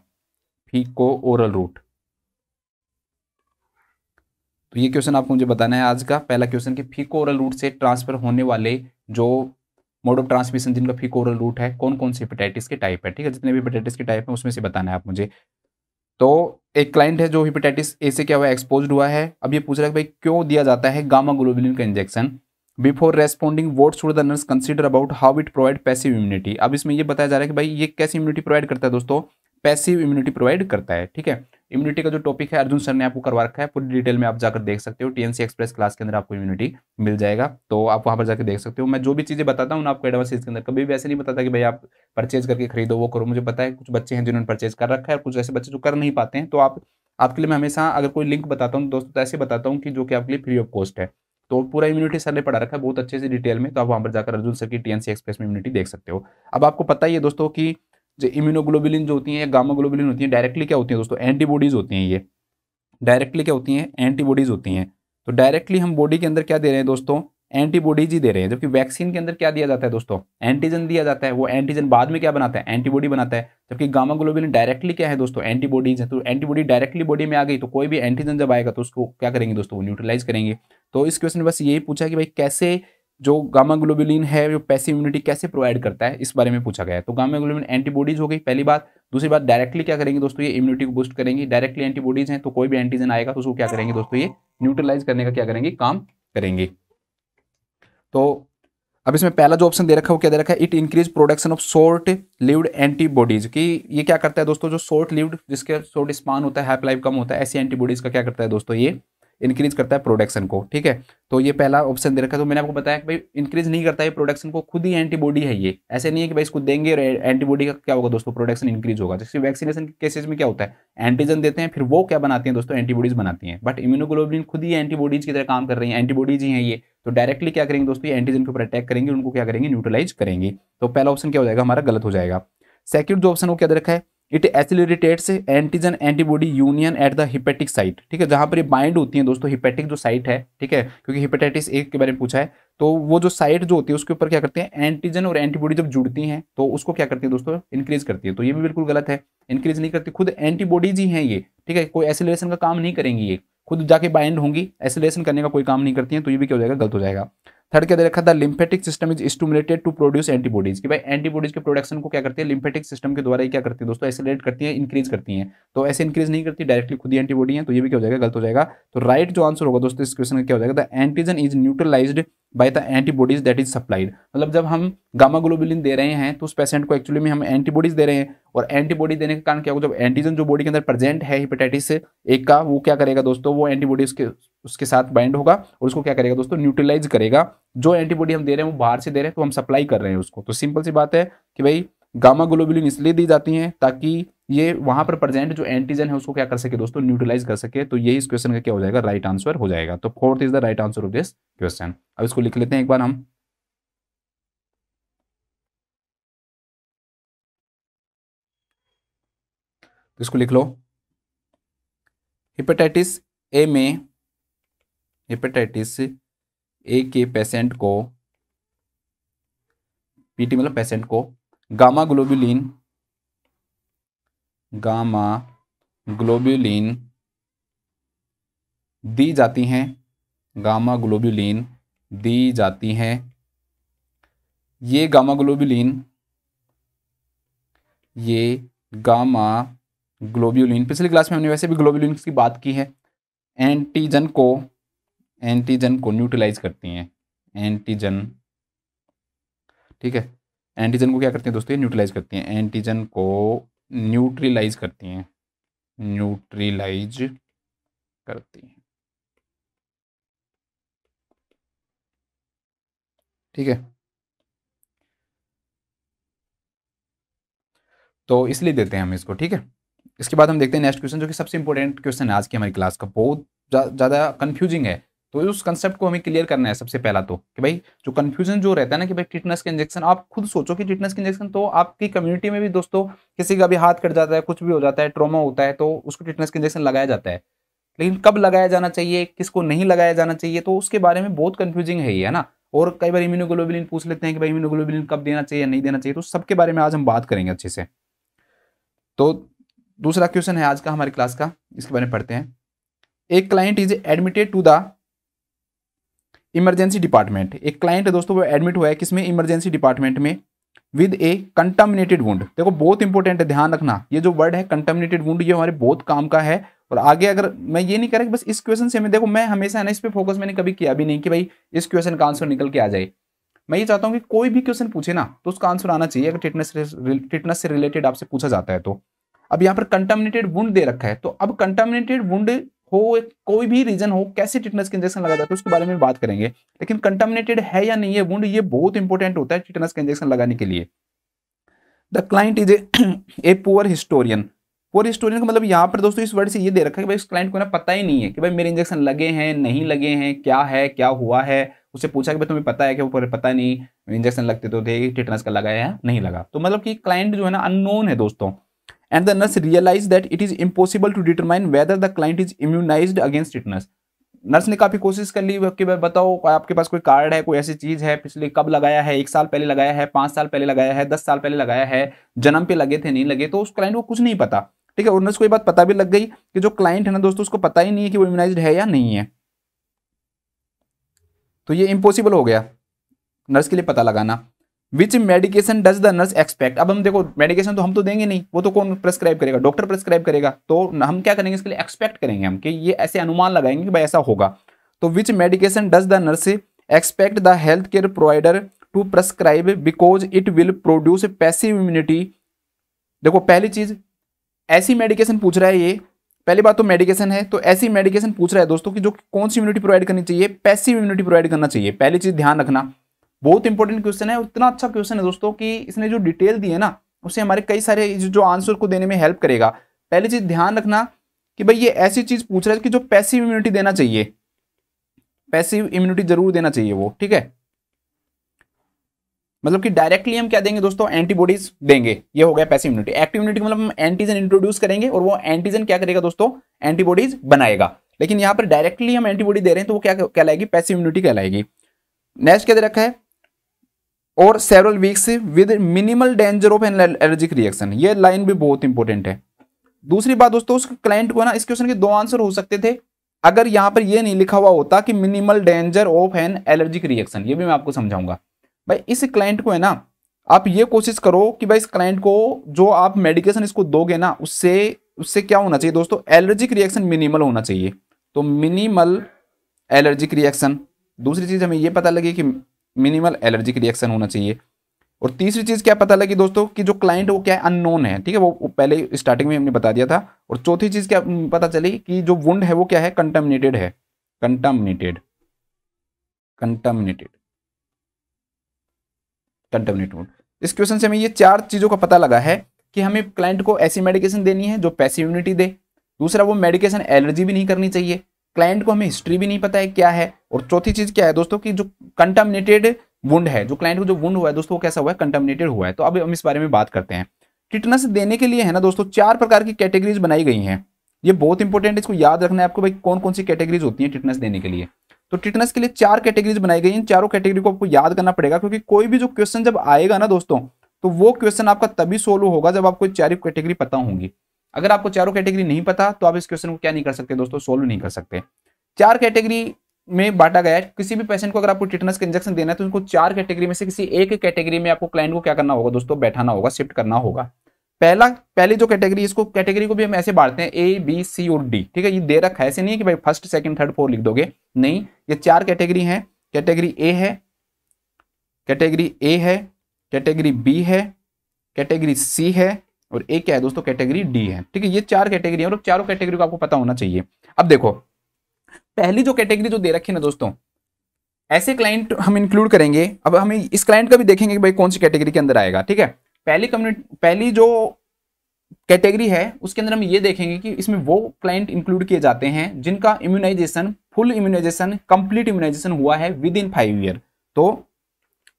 फीको ओरल रूट तो ये क्वेश्चन आपको मुझे बताना है आज का पहला क्वेश्चन कि फीको ओरल रूट से ट्रांसफर होने वाले जो मोड ऑफ ट्रांसमिशन जिनका फीको ओरल रूट है कौन कौन से हिपेटाइटिस के टाइप है ठीक है जितने भी हिपेटाइटिस के टाइप है उसमें से बताना है आप मुझे तो एक क्लाइंट है जो हिपेटाइटिस ए से क्या हुआ एक्सपोज हुआ है अब ये पूछ रहा है भाई क्यों दिया जाता है गामा ग्लोबुलिन का injection before responding what should the nurse consider about how it provide passive immunity अब इसमें यह बताया जा रहा है कि भाई ये कैसी इम्यूनिटी प्रोवाइड करता है दोस्तों पैसिव इम्यूनिटी प्रोवाइड करता है ठीक है इम्यूनिटी का जो टॉपिक है अर्जुन सर ने आपको करवा रखा है पूरी डिटेल में आप जाकर देख सकते हो टीएनसी एक्सप्रेस क्लास के अंदर आपको इम्यूनिटी मिल जाएगा तो आप वहाँ पर जाकर देख सकते हो मैं जो भी चीज़ें बताता हूँ आपको एडवांस के अंदर कभी भी ऐसे नहीं बताता कि भाई आप परचेज करके खरीदो वो करो मुझे पता है कुछ बच्चे हैं जिन्होंने परचेज कर रखा है और कुछ ऐसे बच्चे जो कर नहीं पाते हैं तो आप आपके लिए मैं हमेशा अगर कोई लिंक बताता हूँ दोस्तों तो ऐसे बताता हूँ कि जो कि आपके लिए फ्री ऑफ कॉस्ट है तो पूरा इम्यूनिटी सर ने पढ़ा रखा है बहुत अच्छे से डिटेल में तो आप वहाँ पर जाकर अर्जुन सर की टीएनसी एक्सप्रेस में इम्यूनिटी देख सकते हो अब आपको पता ही है दोस्तों की जो इम्यूनोग्लोबुलिन जो होती हैं या गामा ग्लोबुलिन होती हैं डायरेक्टली क्या होती हैं दोस्तों एंटीबॉडीज़ होती हैं ये डायरेक्टली क्या होती हैं एंटीबॉडीज़ होती हैं तो डायरेक्टली हम बॉडी के अंदर क्या दे रहे हैं दोस्तों एंटीबॉडीज ही दे रहे हैं जबकि वैक्सीन के अंदर क्या दिया जाता है दोस्तों एंटीजन दिया जाता है वो एंटीजन बाद में क्या बनाता है एंटीबॉडी बनाता है जबकि गामा ग्लोबिन डायरेक्टली क्या है दोस्तों एंटीबॉडीज है तो एंटीबॉडी डायरेक्टली बॉडी में आ गई तो कोई भी एंटीजन जब आएगा तो उसको क्या करेंगे दोस्तों वो न्यूट्रलाइज करेंगे तो इस क्वेश्चन में बस यही पूछा कि भाई कैसे जो गामा ग्लोबुलिन है जो पैसिव इम्यूनिटी कैसे प्रोवाइड करता है इस बारे में पूछा गया है तो गामा ग्लोबुलिन एंटीबॉडीज हो गई पहली बात दूसरी बात डायरेक्टली क्या करेंगे दोस्तों ये इम्यूनिटी को बूस्ट करेंगे डायरेक्टली एंटीबॉडीज हैं तो कोई भी एंटीजन आएगा तो उसको क्या करेंगे दोस्तों ये न्यूट्रलाइज करने का क्या करेंगे काम करेंगे तो अब इसमें पहला जो ऑप्शन दे रखा है वो क्या दे रखा है it increase production of short lived antibodies की ये क्या करता है दोस्तों जो शॉर्ट लिव्ड जिसके शॉर्ट स्पान होता है हाफ लाइफ कम होता है ऐसी एंटीबॉडीज का क्या करता है दोस्तों ये इंक्रीज करता है प्रोडक्शन को ठीक है तो ये पहला ऑप्शन दे रखा तो मैंने आपको बताया कि भाई इंक्रीज नहीं करता है प्रोडक्शन को खुद ही एंटीबॉडी है ये ऐसे नहीं है कि भाई इसको देंगे और एंटीबॉडी का क्या होगा दोस्तों प्रोडक्शन इंक्रीज होगा जैसे वैक्सीनेशन केसेज में क्या होता है एंटीजन देते हैं फिर वो क्या बनाती हैं दोस्तों एंटीबॉडीज बनाती है बट इम्यूनोग्लोबिन खुद ही एंटीबॉडीज की तरह काम कर रही है एंटीबॉडीज ही है ये तो डायरेक्टली क्या करेंगे दोस्तों एंटीजन के ऊपर अटैक करेंगे उनको क्या करेंगे न्यूट्रलाइज करेंगे तो पहला ऑप्शन क्या हो जाएगा हमारा गलत हो जाएगा सेकंड जो ऑप्शन वो क्या दे रखा है it accelerates antigen antibody union at the hepatic site ठीक है जहां पर ये बाइंड होती है दोस्तों हिपेटिक जो साइट है ठीक है क्योंकि हिपेटाइटिस ए के बारे में पूछा है तो वो जो साइट जो होती है उसके ऊपर क्या करते हैं एंटीजन और एंटीबॉडी जब जुड़ती हैं तो उसको क्या करती है दोस्तों इंक्रीज करती है तो ये भी बिल्कुल गलत है इंक्रीज नहीं करती खुद एंटीबॉडीज ही हैं ये ठीक है कोई एसिलेशन का काम नहीं करेंगी ये खुद जाके बाइंड होंगी एसिलेशन करने का कोई काम नहीं करती है तो ये भी क्या हो जाएगा गलत हो जाएगा थर्ड क्या दे रखा था lymphatic system is stimulated to produce antibodies की भाई एंटीबॉडीज के प्रोडक्शन को क्या करती है लिम्फेटिक सिस्टम के द्वारा ही क्या करती है दोस्तों एसिलेट करती है इंक्रीज करती है तो ऐसे इंक्रीज नहीं करती डायरेक्टली खुद ही एंटीबॉडी है तो ये भी क्या हो जाएगा गलत हो जाएगा तो राइट जो आंसर होगा दोस्तों इस क्वेश्चन का क्या हो जाएगा the antigen is neutralized by the antibodies that is supplied मतलब जब हम गामा ग्लोबुलिन दे रहे हैं तो उस पेशेंट को एक्चुअली में हम एंटीबॉडीज दे रहे हैं और एंटीबॉडी देने के कारण क्या होगा जब एंटीजन जो बॉडी के अंदर प्रेजेंट है हिपेटाइटिस से एक का वो क्या करेगा दोस्तों वो एंटीबॉडी उसके उसके साथ बाइंड होगा और उसको क्या करेगा दोस्तों न्यूट्रलाइज करेगा जो एंटीबॉडी हम दे रहे हैं वो बाहर से दे रहे हैं तो हम सप्लाई कर रहे हैं उसको तो सिंपल सी बात है कि भाई गामा ग्लोबुलिन इसलिए दी जाती हैं ताकि ये वहां पर प्रेजेंट जो एंटीजन है उसको क्या कर सके दोस्तों न्यूट्रलाइज कर सके तो यही इस क्वेश्चन का क्या हो जाएगा राइट आंसर हो जाएगा तो fourth is the right answer of this question अब इसको लिख लेते हैं एक बार हम तो इसको लिख लो हिपेटाइटिस ए में हिपेटाइटिस ए के पेशेंट को पीटी मतलब पेशेंट को गामा ग्लोबुलिन गामा ग्लोब्यूलिन दी जाती हैं गामा ग्लोब्यूलिन दी जाती हैं ये गामा ग्लोब्यूलिन ये गामा ग्लोब्यूलिन पिछली क्लास में हमने वैसे भी ग्लोब्यूलिन की बात की है एंटीजन को एंटीजन को न्यूट्रलाइज करती हैं एंटीजन ठीक है एंटीजन को क्या करती हैं दोस्तों ये न्यूट्रलाइज करती हैं एंटीजन को न्यूट्रीलाइज करती हैं न्यूट्रीलाइज करती हैं ठीक है तो इसलिए देते हैं हम इसको ठीक है इसके बाद हम देखते हैं नेक्स्ट क्वेश्चन जो कि सबसे इंपॉर्टेंट क्वेश्चन है आज की हमारी क्लास का बहुत ज़्यादा जा, कंफ्यूजिंग है तो उस कंसेप्ट को हमें क्लियर करना है सबसे पहला तो कि भाई जो कन्फ्यूजन जो रहता है ना कि भाई टिटनस के इंजेक्शन आप खुद सोचो कि टिटनस के इंजेक्शन तो आपकी कम्युनिटी में भी दोस्तों किसी का भी हाथ कट जाता है कुछ भी हो जाता है ट्रोमा होता है तो उसको टिटनस के इंजेक्शन लगाया जाता है लेकिन कब लगाया जाना चाहिए किसको नहीं लगाया जाना चाहिए तो उसके बारे में बहुत कन्फ्यूजिंग है ये है ना और कई बार इम्यूनोग्लोबिलिन पूछ लेते हैं कि भाई इम्यूनोग्लोबिलिन कब देना चाहिए नहीं देना चाहिए तो सबके बारे में आज हम बात करेंगे अच्छे से तो दूसरा क्वेश्चन है आज का हमारी क्लास का इसके बारे में पढ़ते हैं एक client is admitted to the emergency department एक क्लाइंट दोस्तों वो एडमिट हुआ है किसमें इमरजेंसी डिपार्टमेंट में विद ए कंटामिनेटेड वुंड देखो बहुत इंपॉर्टेंट है ध्यान रखना ये जो वर्ड है कंटामिनेटेड वुंड ये हमारे बहुत काम का है और आगे अगर मैं ये नहीं कह रहा कि बस इस क्वेश्चन से मैं देखो मैं हमेशा है ना इस पर फोकस मैंने कभी किया भी नहीं कि भाई इस क्वेश्चन का आंसर निकल के आ जाए मैं ये चाहता हूँ कि कोई भी क्वेश्चन पूछे ना तो उसका आंसर आना चाहिए अगर टिटनेस टिटनेस से रिलेटेड आपसे पूछा जाता है तो अब यहाँ पर कंटामिनेटेड वुंड दे रखा है तो अब कंटामिनेटेड वुंड हो कोई भी रीजन हो कैसे टिटनस के इंजेक्शन लगा जाता है उसके बारे में बात करेंगे लेकिन कंटामिनेटेड है या नहीं है वुंड ये बहुत इंपॉर्टेंट होता है टिटनस के इंजेक्शन लगाने के लिए the client is a poor historian poor historian का मतलब यहाँ पर दोस्तों इस वर्ड से ये दे रखा है कि भाई इस क्लाइंट को ना पता ही नहीं है कि भाई मेरे इंजेक्शन लगे हैं नहीं लगे हैं क्या है क्या हुआ है उसे पूछा कि भाई तुम्हें पता है कि वो पता नहीं इंजेक्शन लगते तो थे टिटनस का लगाया है नहीं लगा तो मतलब कि क्लाइंट जो है ना अननोन है दोस्तों and the nurse realized that it is impossible to determine whether the client is immunized against tetanus nurse ने काफ़ी कोशिश कर ली कि भाई बताओ आपके पास कोई कार्ड है कोई ऐसी चीज़ है पिछले कब लगाया है एक साल पहले लगाया है पांच साल पहले लगाया है दस साल पहले लगाया है जन्म पे लगे थे नहीं लगे तो उस क्लाइंट को कुछ नहीं पता ठीक है और नर्स को ये बात पता भी लग गई कि जो क्लाइंट है ना दोस्तों उसको पता ही नहीं है कि वो इम्यूनाइज है या नहीं है तो ये इम्पोसिबल हो गया नर्स के लिए पता लगाना which medication does the nurse expect अब हम देखो मेडिकेशन तो हम तो देंगे नहीं वो तो कौन प्रेस्क्राइब करेगा डॉक्टर प्रेस्क्राइब करेगा तो हम क्या करेंगे इसके लिए एक्सपेक्ट करेंगे हम कि ये ऐसे अनुमान लगाएंगे कि भाई ऐसा होगा तो which medication does the nurse expect the health care provider to prescribe because it will produce passive immunity देखो पहली चीज ऐसी मेडिकेशन पूछ रहा है ये पहली बात तो मेडिकेशन है तो ऐसी मेडिकेशन पूछ रहा है दोस्तों कि जो कौन सी इम्यूनिटी प्रोवाइड करनी चाहिए पैसिव इम्यूनिटी प्रोवाइड करना चाहिए पहली चीज ध्यान रखना बहुत इंपॉर्टेंट क्वेश्चन है इतना अच्छा क्वेश्चन है दोस्तों कि इसने जो डिटेल दी है ना उसे हमारे कई सारे जो आंसर को देने में हेल्प करेगा पहली चीज ध्यान रखना कि भाई ये ऐसी चीज पूछ रहा है कि जो पैसिव इम्यूनिटी देना चाहिए पैसिव इम्यूनिटी जरूर देना चाहिए वो ठीक है मतलब कि डायरेक्टली हम क्या देंगे दोस्तों एंटीबॉडीज देंगे ये हो गया पैसिव इम्यूनिटी एक्टिव इम्यूनिटी मतलब हम एंटीजन इंट्रोड्यूस करेंगे और वो एंटीजन क्या करेगा दोस्तों एंटीबॉडीज बनाएगा लेकिन यहां पर डायरेक्टली हम एंटीबॉडी दे रहे हैं तो वो क्या कहलाएगी पैसिव इम्यूनिटी कहलाएगी नेक्स्ट क्या दे रखा है और several weeks with minimal danger of an allergic reaction ये लाइन भी बहुत इंपॉर्टेंट है दूसरी बात दोस्तों उस क्लाइंट को ना इस क्वेश्चन के दो आंसर हो सकते थे अगर यहाँ पर ये नहीं लिखा हुआ होता कि minimal danger of an allergic reaction ये भी मैं आपको समझाऊंगा भाई इस क्लाइंट को है ना आप ये कोशिश करो कि भाई इस क्लाइंट को जो आप मेडिकेशन इसको दोगे ना उससे उससे क्या होना चाहिए दोस्तों एलर्जिक रिएक्शन मिनिमल होना चाहिए तो मिनिमल एलर्जिक रिएक्शन दूसरी चीज़ हमें यह पता लगे कि मिनिमल एलर्जिक रिएक्शन होना चाहिए और तीसरी चीज़ क्या पता लगी दोस्तों कि जो क्लाइंट वो क्या है अननोन है ठीक है वो पहले स्टार्टिंग में हमने बता दिया था और चौथी चीज़ क्या पता चली कि जो वुंड है वो क्या है कंटामिनेटेड है कंटामिनेटेड कंटामिनेटेड कंटामिनेटेड वुंड इस क्वेश्चन से हमें ये चार चीज़ों का पता लगा है कि हमें क्लाइंट को ऐसी मेडिकेशन देनी है जो पैसिव दे दूसरा वो मेडिकेशन एलर्जी भी नहीं करनी चाहिए क्लाइंट को हमें हिस्ट्री भी नहीं पता है क्या है और चौथी चीज क्या है दोस्तों की जो कंटामिनेटेड वुंड है जो क्लाइंट को जो वुंड हुआ है दोस्तों वो कैसा हुआ है कंटामिनेटेड हुआ है तो अब हम इस बारे में बात करते हैं टिटनस देने के लिए है ना दोस्तों चार प्रकार की कैटेगरीज बनाई गई हैं ये बहुत इंपॉर्टेंट है इसको याद रखना है आपको भाई कौन कौन सी कैटेगरीज होती है टिटनस देने के लिए तो टिटनस के लिए चार कैटेगरीज बनाई गई हैं चारों कैटेगरी को आपको याद करना पड़ेगा क्योंकि कोई भी जो क्वेश्चन जब आएगा ना दोस्तों तो वो क्वेश्चन आपका तभी सोल्व होगा जब आपको चारों कैटेगरी पता होंगी अगर आपको चारों कैटेगरी नहीं पता तो आप इस क्वेश्चन को क्या नहीं कर सकते दोस्तों सोल्व नहीं कर सकते चार कैटेगरी में बांटा गया है किसी भी पेशेंट को अगर आपको टिटनस का इंजेक्शन देना है तो उनको चार कैटेगरी में से किसी एक कैटेगरी में आपको क्लाइंट को क्या करना होगा दोस्तों बैठाना होगा शिफ्ट करना होगा पहला पहली जो कैटेगरी इसको कैटेगरी को भी हम ऐसे बांटते हैं ए बी सी और डी ठीक है ये दे रखा है ऐसे नहीं है कि भाई फर्स्ट सेकंड थर्ड फोर्थ लिख दोगे नहीं ये चार कैटेगरी हैं कैटेगरी ए है कैटेगरी ए है कैटेगरी बी है कैटेगरी सी है और एक क्या है दोस्तों कैटेगरी डी है ठीक है ये चार कैटेगरी है और चारों कैटेगरी को आपको पता होना चाहिए अब देखो पहली जो कैटेगरी जो दे रखी है ना दोस्तों ऐसे क्लाइंट हम इंक्लूड करेंगे अब हम इस क्लाइंट का भी देखेंगे कि भाई कौन सी कैटेगरी के अंदर आएगा ठीक है पहली कम्युनिटी पहली जो कैटेगरी है उसके अंदर हम ये देखेंगे कि इसमें वो क्लाइंट इंक्लूड किए जाते हैं जिनका immunization full immunization complete immunization हुआ है विद इन फाइव ईयर तो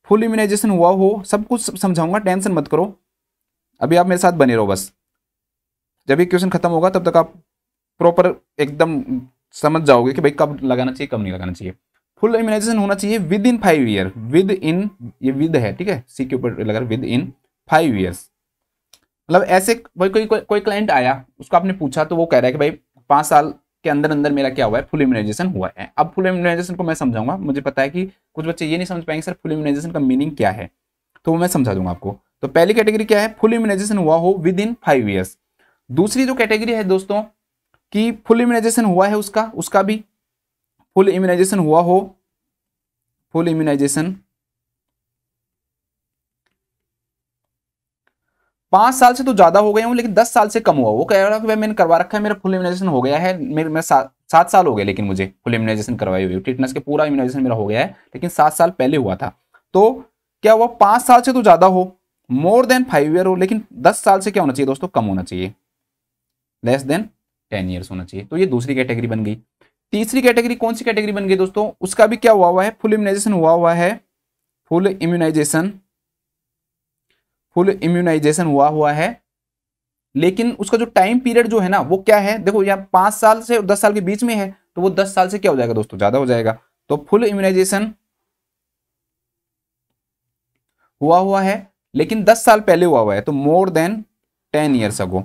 फुल इम्यूनाइजेशन हुआ हो सब कुछ समझाऊंगा टेंशन मत करो अभी आप मेरे साथ बने रहो बस जब ये क्वेश्चन खत्म होगा तब तक आप प्रॉपर एकदम समझ जाओगे कि भाई कब लगाना चाहिए कब नहीं लगाना चाहिए फुल इम्यूनाइजेशन होना चाहिए within five year within ये विद है ठीक है सी के ऊपर लगा विद इन फाइव ईयर्स मतलब ऐसे कोई कोई कोई क्लाइंट आया उसको आपने पूछा तो वो कह रहा है कि भाई पाँच साल के अंदर अंदर मेरा क्या हुआ है फुल इम्यूनाइजेशन हुआ है अब फुल इम्यूनाइजेशन को मैं समझाऊंगा मुझे पता है कि कुछ बच्चे ये नहीं समझ पाएंगे सर फुल इम्यूनाइजेशन का मीनिंग क्या है तो वो मैं समझा दूंगा आपको तो पहली कैटेगरी क्या है फुल इम्यूनाइजेशन हुआ हो विद इन फाइव ईयर्स दूसरी जो कैटेगरी है दोस्तों कि फुल इम्यूनाइजेशन हुआ है उसका उसका भी फुल इम्यूनाइजेशन हुआ हो फुल इम्यूनाइजेशन पांच साल से तो ज्यादा हो गए हूँ लेकिन दस साल से कम हुआ वो कह रहा कि मैंने करवा रखा है मेरा फुल इम्यूनाइजेशन हो गया है मेरे मेरा सा, सात साल हो गए लेकिन मुझे फुल इम्यूनाइजेशन करवाई हुई टिटनेस के पूरा इम्यूनाइजेशन मेरा हो गया है लेकिन सात साल पहले हुआ था तो क्या हुआ पांच साल से तो ज्यादा हो मोर देन फाइव ईयर हो लेकिन दस साल से क्या होना चाहिए दोस्तों कम होना चाहिए लेस देन टेन ईयर्स होना चाहिए तो ये दूसरी कैटेगरी बन गई तीसरी कैटेगरी कौन सी कैटेगरी बन गई दोस्तों उसका भी क्या हुआ हुआ है फुल इम्यूनाइजेशन हुआ हुआ है फुल इम्यूनाइजेशन फुल इम्यूनाइजेशन हुआ हुआ है लेकिन उसका जो टाइम पीरियड जो है ना वो क्या है देखो यहाँ पांच साल से दस साल के बीच में है तो वो दस साल से क्या हो जाएगा दोस्तों ज्यादा हो जाएगा तो फुल इम्यूनाइजेशन हुआ हुआ है लेकिन दस साल पहले हुआ हुआ है तो more than ten years ago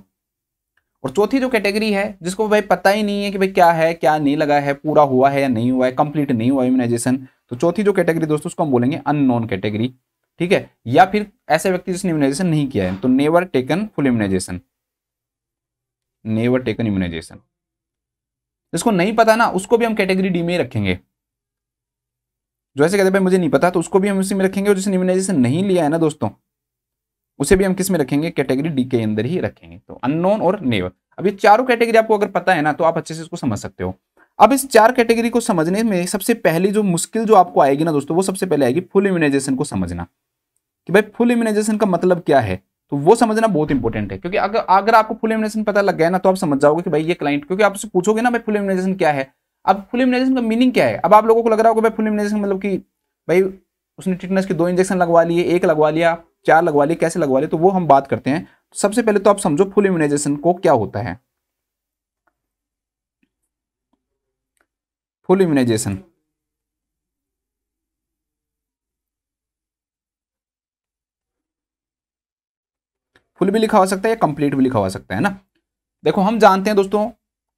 और चौथी जो कैटेगरी है जिसको भाई पता ही नहीं है कि भाई क्या है क्या नहीं लगा है पूरा हुआ है या नहीं हुआ है कंप्लीट नहीं हुआ इम्यूनाइजेशन तो चौथी जो कैटेगरी दोस्तों उसको हम बोलेंगे अननोन कैटेगरी ठीक है या फिर ऐसे व्यक्ति जिसने इम्यूनाइजेशन नहीं किया है तो never taken full immunization never taken immunization जिसको नहीं पता ना उसको भी हम कैटेगरी डी में रखेंगे जो ऐसे कहते भाई मुझे नहीं पता तो उसको भी हम उसी में रखेंगे और जिसने इम्यूनाइजेशन नहीं लिया है ना दोस्तों उसे भी हम किस में रखेंगे कैटेगरी डी के अंदर ही रखेंगे तो अननोन और नेव अब ये चारों कैटेगरी आपको अगर पता है ना तो आप अच्छे से इसको समझ सकते हो अब इस चार कैटेगरी को समझने में सबसे पहली जो मुश्किल जो आपको आएगी ना दोस्तों वो सबसे पहले आएगी फुल इम्यूनाइजेशन को समझना कि भाई फुल इम्यूनाइजेशन का मतलब क्या है तो वो समझना बहुत इंपॉर्टेंट है क्योंकि अगर अगर आपको फुल इम्यूनाइजेशन पता लग गया ना तो आप समझ जाओगे कि भाई ये क्लाइंट क्योंकि आपसे पूछोगे ना भाई फुल इम्यूनाइजेशन क्या है अब फुल इम्यूनाइजेशन का मीनिंग क्या है अब आप लोगों को लग रहा होगा भाई फुल इम्यूनाइजेशन मतलब कि भाई उसने टिटनेस के दो इंजेक्शन लगवा लिए एक लगवा लिया क्या लगवा ली कैसे लगवा ली तो वो हम बात करते हैं सबसे पहले तो आप समझो फुल इम्यूनाइजेशन को क्या होता है फुल इम्यूनाइजेशन फुल भी लिखा हो सकता है या कंप्लीट भी लिखा हो सकता है ना देखो हम जानते हैं दोस्तों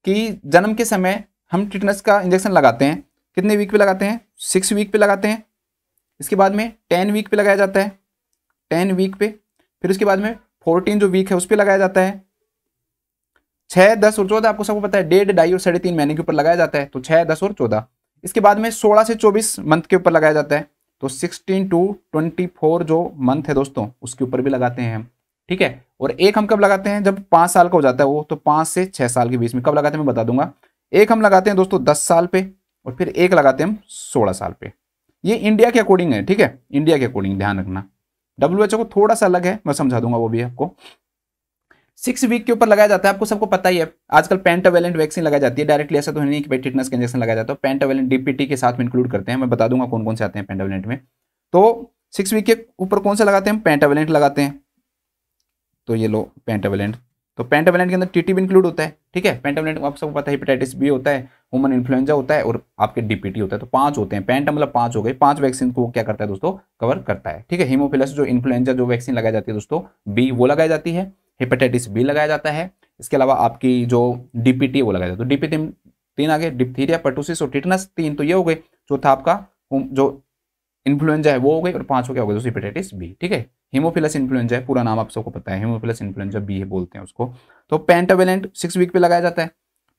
कि जन्म के समय हम टिटनस का इंजेक्शन लगाते हैं कितने वीक पे लगाते हैं सिक्स वीक पे लगाते हैं इसके बाद में टेन वीक पे लगाया जाता है टेन वीक पे फिर उसके बाद में फोर्टीन जो वीक है उस पर लगाया जाता है छह दस और चौदह आपको सबको पता है डेढ़ ढाई और साढ़े तीन महीने के ऊपर लगाया जाता है तो छह दस और चौदह इसके बाद में सोलह से चौबीस मंथ के ऊपर लगाया जाता है तो सिक्सटीन टू ट्वेंटी फोर जो मंथ है दोस्तों उसके ऊपर भी लगाते हैं ठीक है और एक हम कब लगाते हैं जब पांच साल का हो जाता है वो तो पांच से छह साल के बीच में कब लगाते हैं मैं बता दूंगा एक हम लगाते हैं दोस्तों दस साल पे और फिर एक लगाते हैं हम सोलह साल पे ये इंडिया के अकॉर्डिंग है ठीक है इंडिया के अकॉर्डिंग ध्यान रखना डब्ल्यू एच ओ को थोड़ा सा अलग है मैं समझा दूंगा वो भी आपको सिक्स वीक के ऊपर लगाया जाता है आपको सबको पता ही है आजकल पेंटावेलेंट वैक्सीन लगाई जाती है डायरेक्टली ऐसा तो नहीं कि भाई टिटनस का इंजेक्शन लगाया जाता है पेंटावेलेंट तो डीपीटी के साथ में इंक्लूड करते हैं मैं बता दूंगा कौन कौन से आते हैं पेंटावेलेंट में तो सिक्स वीक के ऊपर कौन सा लगाते हैं पेंटावेलेंट लगाते हैं तो ये लो पेंटावेलेंट तो पेंटावेलेंट के अंदर टीटी भी इंक्लूड होता है ठीक है पेंटावेलेंट आप सबको पता है हेपेटाइटिस बी होता है ह्यूमन इन्फ्लुएंजा होता है और आपके डीपीटी होता है तो पांच होते हैं पेंटा मतलब पांच हो गए पांच वैक्सीन को क्या करता है दोस्तों कवर करता है ठीक है हीमोफिलस जो इन्फ्लुएंजा जो वैक्सीन लगाई जाती है दोस्तों बी वो लगाई जाती है हेपेटाइटिस बी लगाया जाता है इसके अलावा आपकी जो डीपीटी वो लगाया जाता है तो डीपीटी तीन आ गए डिप्थीरिया पटोसिस और टिटनस तीन तो ये हो गए चौथा आपका जो इन्फ्लुएंजा है वो हो गई और पांच हो क्या हो गया दोस्तों हेपेटाइटिस बी ठीक है हीमोफिलस इन्फ्लुएंजा है पूरा नाम आप सबको पता है हीमोफिलस इन्फ्लुएंजा बी है बोलते हैं उसको तो पेंटावेलेंट सिक्स वीक पे लगाया जाता है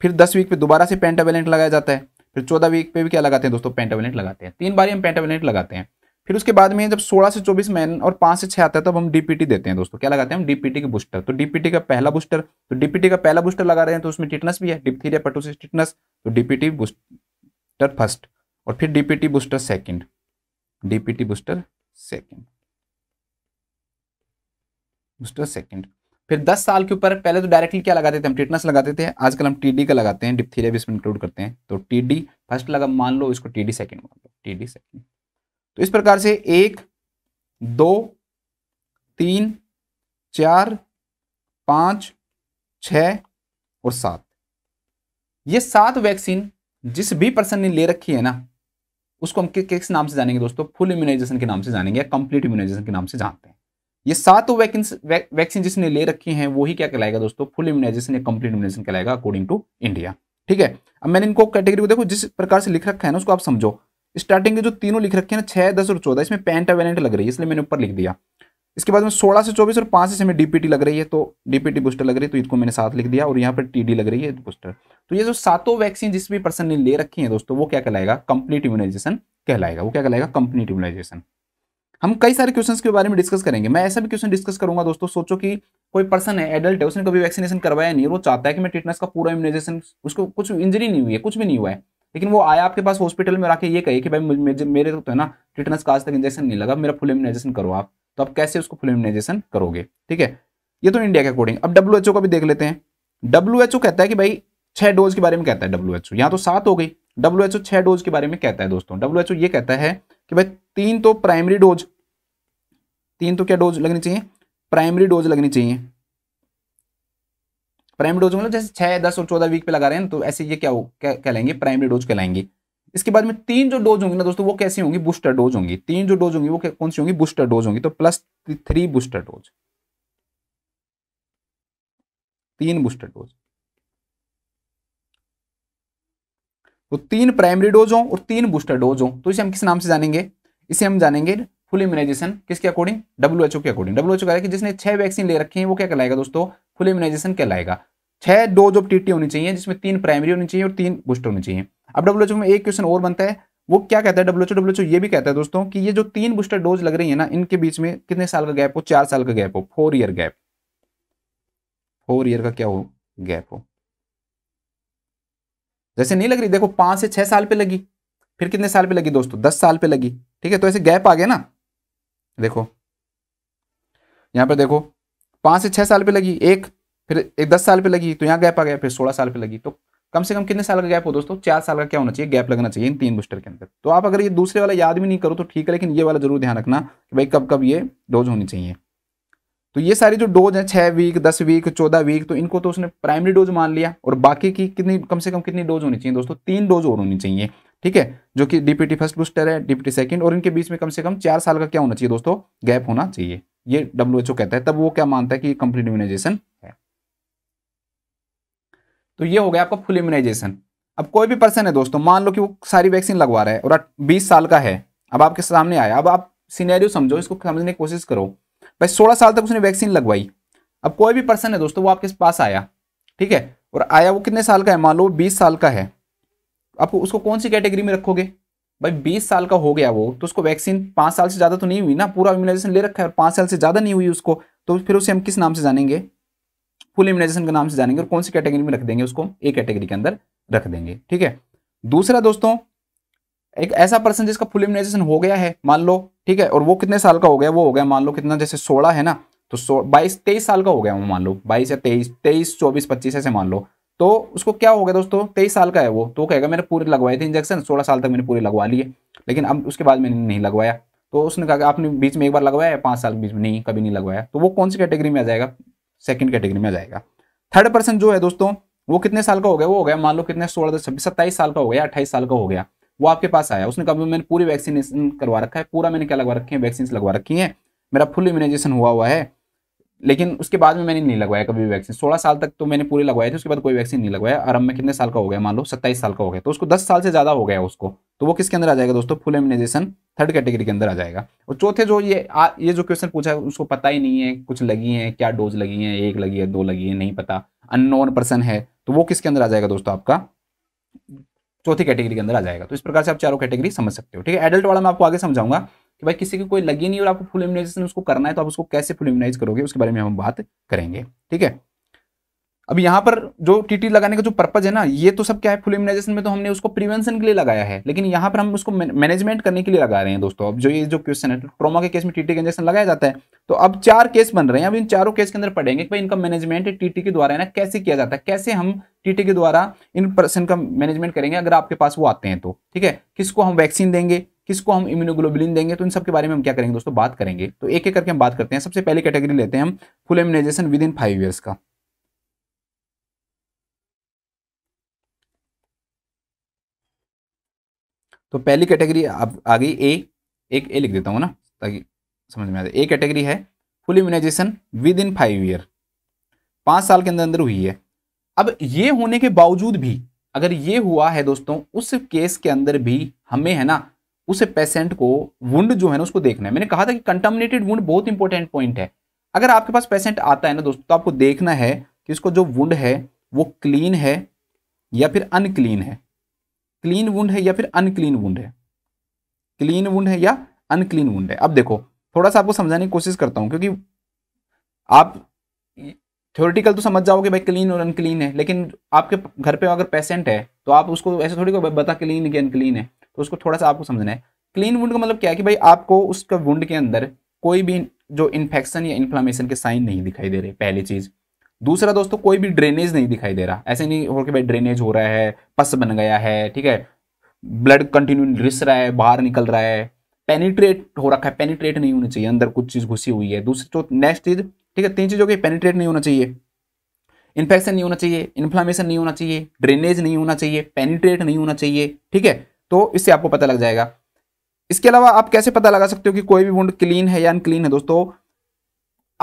फिर दस वीक पे दोबारा से पेंटावेलेंट लगाया जाता है फिर चौदह वीक पे भी क्या लगाते हैं दोस्तों पेंटावेलेंट लगाते हैं तीन बार हम पेंटावेलेंट लगाते हैं फिर उसके बाद में जब सोलह से चौबीस महीने और पांच से छह आता है तब हम डीपीटी देते हैं दोस्तों क्या लगाते हैं हम डीपीटी के बूस्टर तो डीपीटी का पहला बूस्टर तो डीपीटी का पहला बूस्टर लगा रहे हैं तो उसमें टिटनस भी है डिप्थीरिया पेटोसिस टिटनस तो डीपीटी बूस्टर फर्स्ट और फिर DPT booster second DPT booster second booster second फिर 10 साल के ऊपर पहले तो डायरेक्टली क्या लगाते थे हम टिटनस लगाते थे आजकल हम टीडी का लगाते हैं डिप्थीरिया भी इसमें इंक्लूड करते हैं तो टीडी फर्स्ट लगा मान लो इसको टीडी सेकंड मान लो टीडी सेकंड तो इस प्रकार से एक दो तीन चार पांच छ और सात ये सात वैक्सीन जिस भी पर्सन ने ले रखी है ना उसको हम किस नाम से जानेंगे दोस्तों फुल इम्यूनाइजेशन के नाम से जानेंगे या कंप्लीट इम्यूनाइजेशन के नाम से जानते हैं ये सातों वैक्सीन जिसने ले रखी हैं वही क्या कहलाएगा दोस्तों फुल इम्यूनाइजेशन या कंप्लीट इम्यूनाइजेशन कहलाएगा अकॉर्डिंग टू इंडिया ठीक है अब मैंने इनको कैटेगरी को देखो जिस प्रकार से लिख रखा है ना उसको आप समझो स्टार्टिंग के जो तीनों लिख रखे हैं ना छह दस और चौदह इसमें पेंटावेलेंट लग रही है इसलिए मैंने ऊपर लिख दिया इसके बाद में 16 से 24 और पांच से हमें डीपीटी लग रही है तो डीपीटी बूस्टर लग रही है तो इसको मैंने साथ लिख दिया और यहाँ पर टीडी लग रही है बूस्टर तो ये जो सातों वैक्सीन जिस भी पर्सन ने ले रखी है दोस्तों वो क्या कहलाएगा कंप्लीट इम्यूनाइजेशन कहलाएगा वो क्या कहलाएगा कंप्लीट इम्यूनाइजेशन हम कई सारे क्वेश्चंस के बारे में डिस्कस करेंगे मैं ऐसा भी क्वेश्चन डिस्कस करूंगा दोस्तों सोचो कि कोई पर्सन है एडल्ट है उसने कभी वैक्सीनेशन करवाया नहीं और वो चाहता है कि मैं टिटनेस का पूरा इम्यूनाइजेशन उसको कुछ इंजरी नहीं हुई है कुछ भी नहीं हुआ है लेकिन वो आया आपके पास हॉस्पिटल में आके ये कहे कि भाई मेरे तो है ना टिटनेस का आज तक इंजेक्शन नहीं लगा मेरा फुल इम्यूनाइजेशन करो आप तो आप कैसे उसको फ्लूमिनाइजेशन करोगे ठीक है ये तो इंडिया के अकॉर्डिंग अब डब्ल्यू एच ओ का भी देख लेते हैं डब्ल्यू कहता है कि भाई छह डोज के बारे में कहता है डब्ल्यू एच यहाँ तो सात हो गई डब्ल्यू एच छह डोज के बारे में कहता है दोस्तों डब्ल्यू ये कहता है कि भाई तीन तो प्राइमरी डोज तीन तो क्या डोज लगनी चाहिए प्राइमरी डोज लगनी चाहिए प्राइमरी डोज मतलब जैसे छह दस और चौदह वीक पे लगा रहे हैं तो ऐसे ये क्या हो कहलाएंगे प्राइमरी डोज कहलाएंगे इसके बाद में तीन जो डोज होंगी ना दोस्तों वो कैसी होंगी बूस्टर डोज होंगी तीन जो डोज होंगी वो कौन सी होंगी बूस्टर डोज होंगी तो प्लस थ्री बूस्टर डोज तीन बूस्टर डोज तो तीन प्राइमरी डोज हो और तीन बूस्टर डोज हो तो इसे हम किस नाम से जानेंगे इसे हम जानेंगे फुल इम्यूनाइजेशन किसके अकॉर्डिंग डब्ल्यू के अकॉर्डिंग डब्ल्यू एच कि जिसने छह वैक्सीन ले रखी है वो क्या कहलाएगा दोस्तों फुल इम्यूनाइजेशन कहलाएगा छह डोज ऑफ टीटी होनी चाहिए जिसमें तीन प्राइमरी होनी चाहिए और तीन बूस्टर होनी चाहिए अब डब्ल्यू में एक क्वेश्चन और बनता है वो क्या कहता है डब्ल्यू डब्ल्यू ये भी कहता है दोस्तों कि ये जो तीन बूस्टर डोज लग रही है ना इनके बीच में कितने साल का गैप हो चार साल का गैप हो four year gap four year का क्या हो गैप हो जैसे नहीं लग रही देखो पांच से छह साल पे लगी फिर कितने साल पे लगी दोस्तों दस साल पे लगी ठीक है तो ऐसे गैप आ गया ना देखो यहां पर देखो पांच से छह साल पे लगी एक फिर एक दस साल पे लगी तो यहां गैप आ गया फिर सोलह साल पे लगी तो कम से कम कितने साल का गैप हो दोस्तों चार साल का क्या होना चाहिए गैप लगना चाहिए इन तीन बूस्टर के अंदर तो आप अगर ये दूसरे वाला याद भी नहीं करो तो ठीक है लेकिन ये वाला जरूर ध्यान रखना कि भाई कब कब ये डोज होनी चाहिए तो ये सारी जो डोज है छह वीक दस वीक चौदह वीक तो इनको तो उसने प्राइमरी डोज मान लिया और बाकी की कितनी कम से कम कितनी डोज होनी चाहिए दोस्तों तीन डोज और होनी चाहिए ठीक है जो कि डीपीटी फर्स्ट बूस्टर है डीपीटी सेकंड और इनके बीच में कम से कम चार साल का क्या होना चाहिए दोस्तों गैप होना चाहिए ये डब्ल्यू कहता है तब वो क्या मानता है कि कंप्लीट इम्यूनाइजेशन है तो ये हो गया आपका फुल इम्यूनाइजेशन अब कोई भी पर्सन है दोस्तों मान लो कि वो सारी वैक्सीन लगवा रहा है और बीस साल का है अब आपके सामने आया अब आप सीनेरियो समझो इसको समझने की कोशिश करो भाई सोलह साल तक उसने वैक्सीन लगवाई अब कोई भी पर्सन है दोस्तों वो आपके पास आया ठीक है और आया वो कितने साल का है मान लो बीस साल का है आप उसको कौन सी कैटेगरी में रखोगे भाई बीस साल का हो गया वो तो उसको वैक्सीन पाँच साल से ज़्यादा तो नहीं हुई ना पूरा इम्यूनाइजेशन ले रखा है और पाँच साल से ज़्यादा नहीं हुई उसको तो फिर उसे हम किस नाम से जानेंगे फुल इम्यूनाइजेशन के नाम से जानेंगे और कौन सी कैटेगरी में रख देंगे उसको ए कैटेगरी के अंदर रख देंगे ठीक है दूसरा दोस्तों एक ऐसा पर्सन जिसका फुल इम्यूनाइजेशन हो गया है मान लो ठीक है और वो कितने साल का हो गया वो हो गया मान लो कितना जैसे सोलह है ना तो सो बाईस तेईस साल का हो गया वो मान लो बाईस या तेईस तेईस चौबीस पच्चीस ऐसे मान लो तो उसको क्या हो गया दोस्तों तेईस साल का है वो तो कहेगा मैंने पूरे लगवाए थे इंजेक्शन सोलह साल तक मैंने पूरे लगवा लिए लेकिन अब उसके बाद मैंने नहीं लगवाया तो उसने कहा आपने बीच में एक बार लगवाया है पाँच साल बीच में नहीं कभी नहीं लगवाया तो वो कौन सी कैटेगरी में आ जाएगा सेकंड कैटेगरी में आ जाएगा थर्ड पर्सन जो है दोस्तों वो कितने साल का हो गया वो हो गया मान लो कितने सोलह छब्बीस सत्ताईस साल का हो गया अट्ठाईस साल का हो गया वो आपके पास आया उसने कहा मैंने पूरी वैक्सीनेशन करवा रखा है पूरा मैंने क्या लगवा रखी है वैक्सीन लगवा रखी है मेरा फुल इम्यूनाइजेशन हुआ हुआ है लेकिन उसके बाद में मैंने नहीं लगवाया कभी वैक्सीन सोलह साल तक तो मैंने पूरे लगवाए थे उसके बाद कोई वैक्सीन नहीं लगवाया अब में कितने साल का हो गया मान लो सत्ताईस साल का हो गया तो उसको दस साल से ज़्यादा हो गया उसको तो वो किसके अंदर आ जाएगा दोस्तों फुल इम्यूनाइजेशन थर्ड कैटेगरी के अंदर आ जाएगा और चौथे जो ये आ, ये जो क्वेश्चन पूछा है उसको पता ही नहीं है कुछ लगी है क्या डोज लगी है एक लगी है दो लगी है नहीं पता अननोन पर्सन है तो वो किसके अंदर आ जाएगा दोस्तों आपका चौथी कैटेगरी के अंदर आ जाएगा तो इस प्रकार से आप चारों कैटेगरी समझ सकते हो ठीक है एडल्ट वाला मैं आपको आगे समझाऊंगा कि भाई किसी की कोई लगी नहीं और आपको फुल इम्यूनाइजेशन उसको करना है तो आप उसको कैसे फुल इम्यूनाइज करोगे उसके बारे में हम बात करेंगे ठीक है अब यहाँ पर जो टीटी लगाने का जो पर्पज है ना ये तो सब क्या है फुल इम्यूनाइजेशन में तो हमने उसको प्रिवेंशन के लिए लगाया है लेकिन यहाँ पर हम उसको मैनेजमेंट करने के लिए लगा रहे हैं दोस्तों अब जो ये जो क्वेश्चन है ट्रोमा के केस में टीटी का इंजेक्शन लगाया जाता है तो अब चार केस बन रहे हैं अब इन चारों केस के अंदर पढ़ेंगे कि भाई इनका मैनेजमेंट टीटी के द्वारा है ना कैसे किया जाता है कैसे हम टीटी के द्वारा इन पर्सन का मैनेजमेंट करेंगे अगर आपके पास वो आते हैं तो ठीक है किसको हम वैक्सीन देंगे किसको हम इम्यूनोग्लोबुलिन देंगे तो इन सब के बारे में हम क्या करेंगे दोस्तों बात करेंगे तो एक एक करके हम बात करते हैं सबसे पहले कैटेगरी लेते हैं हम full immunization within five years का तो पहली कैटेगरी अब आ गई ए एक ए लिख देता हूँ ना ताकि समझ में आ जाए ए कैटेगरी है full immunization within five year पाँच साल के अंदर अंदर हुई है अब ये होने के बावजूद भी अगर ये हुआ है दोस्तों उस केस के अंदर भी हमें है ना उस पेशेंट को वुंड जो है ना उसको देखना है मैंने कहा था कि कंटामिनेटेड वुंड बहुत इंपॉर्टेंट पॉइंट है अगर आपके पास पेशेंट आता है ना दोस्तों तो आपको देखना है कि उसको जो वुंड है वो क्लीन है या फिर अनक्लीन है क्लीन वुंड है या फिर अनक्लीन वुंड है क्लीन वुंड है या अनक्लीन वुंड है अब देखो थोड़ा सा आपको समझाने की कोशिश करता हूँ क्योंकि आप थ्योरेटिकल तो समझ जाओगे भाई क्लीन और अनक्लीन है लेकिन आपके घर पे अगर पेशेंट है तो आप उसको ऐसे थोड़ी को बता क्लीन कि अनक्लीन है तो उसको थोड़ा सा आपको समझना है क्लीन वुंड का मतलब क्या है कि भाई आपको उसका वुंड के अंदर कोई भी जो इन्फेक्शन या इन्फ्लामेशन के साइन नहीं दिखाई दे रहे पहली चीज़ दूसरा दोस्तों कोई भी ड्रेनेज नहीं दिखाई दे रहा ऐसे नहीं हो कि भाई ड्रेनेज हो रहा है पस बन गया है ठीक है ब्लड कंटिन्यू रिस रहा है बाहर निकल रहा है पेनिट्रेट हो रखा है पेनिट्रेट नहीं होना चाहिए अंदर कुछ चीज़ घुसी हुई है दूसरी तो नेक्स्ट चीज़ ठीक है तीन चीज़ों के पेनिट्रेट नहीं होना चाहिए इन्फेक्शन नहीं होना चाहिए इन्फ्लामेशन नहीं होना चाहिए ड्रेनेज नहीं होना चाहिए पेनिट्रेट नहीं होना चाहिए ठीक है तो इससे आपको पता लग जाएगा इसके अलावा आप कैसे पता लगा सकते हो कि कोई भी वुंड क्लीन है या अनक्लीन है दोस्तों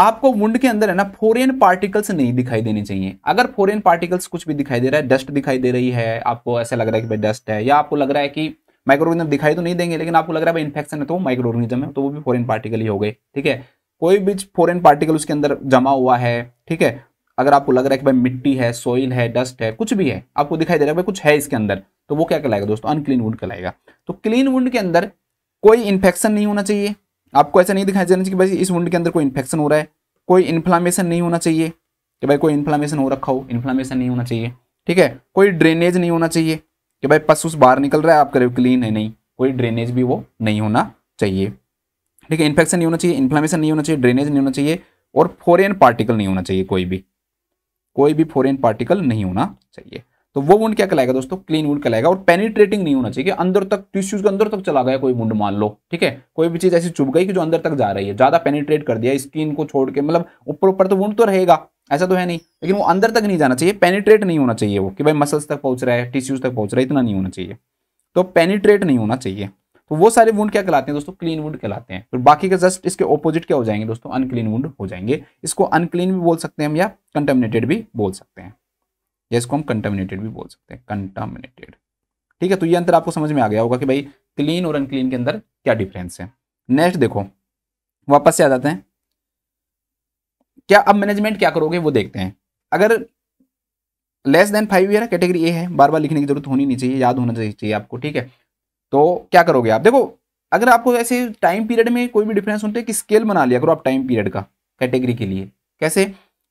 आपको वुंड के अंदर है ना फॉरेन पार्टिकल्स नहीं दिखाई देने चाहिए अगर फॉरेन पार्टिकल्स कुछ भी दिखाई दे रहा है डस्ट दिखाई दे रही है आपको ऐसा लग रहा है कि भाई डस्ट है या आपको लग रहा है कि माइक्रोनिज्म दिखाई तो नहीं देंगे लेकिन आपको लग रहा है इन्फेक्शन है तो माइक्रोविजम है तो वो भी फॉरेन पार्टिकल ही हो गए ठीक है कोई भी फॉरेन पार्टिकल उसके अंदर जमा हुआ है ठीक है अगर आपको लग रहा है कि भाई मिट्टी है सोइल है डस्ट है कुछ भी है आपको दिखाई दे रहा है भाई कुछ है इसके अंदर तो वो क्या कहलाएगा दोस्तों अनक्लीन वुंड कहलाएगा तो क्लीन वुंड के अंदर कोई इन्फेक्शन नहीं होना चाहिए आपको ऐसा नहीं दिखाई देना चाहिए कि भाई इस वुंड के अंदर कोई इन्फेक्शन हो रहा है कोई इन्फ्लामेशन नहीं होना चाहिए कि भाई कोई इन्फ्लामेशन हो रखा हो इन्फ्लामेशन नहीं होना चाहिए ठीक है कोई ड्रेनेज नहीं होना चाहिए कि भाई पशु बाहर निकल रहा है आप हो क्लीन है नहीं कोई ड्रेनेज भी वो नहीं होना चाहिए ठीक है इन्फेक्शन नहीं होना चाहिए इन्फ्लामेशन नहीं होना चाहिए ड्रेनेज नहीं होना चाहिए और फॉरेन पार्टिकल नहीं होना चाहिए कोई भी कोई भी फॉरेन पार्टिकल नहीं होना चाहिए तो वो वुंड क्या कहलाएगा दोस्तों क्लीन वुंड कहलाएगा और पेनिट्रेटिंग नहीं होना चाहिए अंदर तक टिश्यूज के अंदर तक चला गया कोई वुंड मान लो ठीक है कोई भी चीज ऐसी चुभ गई कि जो अंदर तक जा रही है ज्यादा पेनिट्रेट कर दिया स्किन को छोड़ के मतलब ऊपर ऊपर तो वुंड तो रहेगा ऐसा तो है नहीं लेकिन वो अंदर तक नहीं जाना चाहिए पेनिट्रेट नहीं होना चाहिए वो कि भाई मसल्स तक पहुंच रहा है टिश्यूज तक पहुंच रहा है इतना नहीं होना चाहिए तो पेनिट्रेट नहीं होना चाहिए तो वो सारे वुंड क्या कहलाते हैं दोस्तों क्लीन वुंड कहलाते हैं फिर बाकी के जस्ट इसके ऑपोजिट क्या हो जाएंगे दोस्तों अनक्लीन वुंड हो जाएंगे इसको अनक्लीन भी बोल सकते हैं हम या कंटेमिनेटेड भी बोल सकते हैं या इसको हम कंटामिनेटेड भी बोल सकते हैं कंटामिनेटेड ठीक है तो ये अंतर आपको समझ में आ गया होगा कि भाई क्लीन और अनक्लीन के अंदर क्या डिफरेंस है नेक्स्ट देखो वापस से आ जाते हैं क्या अब मैनेजमेंट क्या करोगे वो देखते हैं अगर less than five year category A है बार बार लिखने की जरूरत होनी नहीं चाहिए याद होना चाहिए आपको ठीक है तो क्या करोगे आप देखो अगर आपको ऐसे टाइम पीरियड में कोई भी डिफरेंस होते हैं कि स्केल बना लिया करो आप टाइम पीरियड का कैटेगरी के लिए कैसे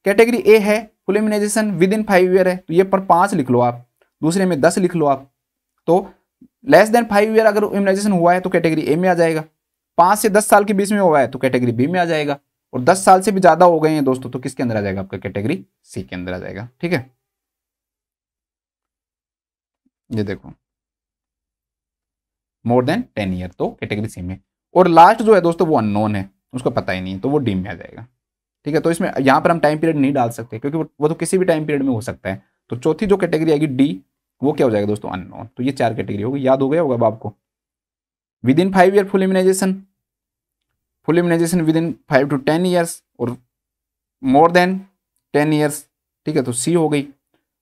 कैटेगरी ए है full within five year है तो ये पर पांच लिख लो आप दूसरे में दस लिख लो आप तो लेस देन फाइव ईयर अगर इम्यूनाइजेशन हुआ है तो कैटेगरी ए में आ जाएगा पांच से दस साल के बीच में हुआ है तो कैटेगरी बी में आ जाएगा और दस साल से भी ज़्यादा हो गए हैं दोस्तों तो किसके अंदर आ जाएगा आपका कैटेगरी सी के अंदर आ जाएगा ठीक है ये देखो मोर देन टेन ईयर तो कैटेगरी सी में और लास्ट जो है दोस्तों वो अननोन है उसको पता ही नहीं तो वो डी में आ जाएगा ठीक है तो इसमें यहाँ पर हम टाइम पीरियड नहीं डाल सकते क्योंकि वो तो किसी भी टाइम पीरियड में हो सकता है तो चौथी जो कैटेगरी आएगी डी वो क्या हो जाएगा दोस्तों अननोन तो ये चार कैटेगरी होगी याद हो गया होगा आपको within five year full immunization full immunization within five to ten years और मोर देन टेन ईयर्स ठीक है तो सी हो गई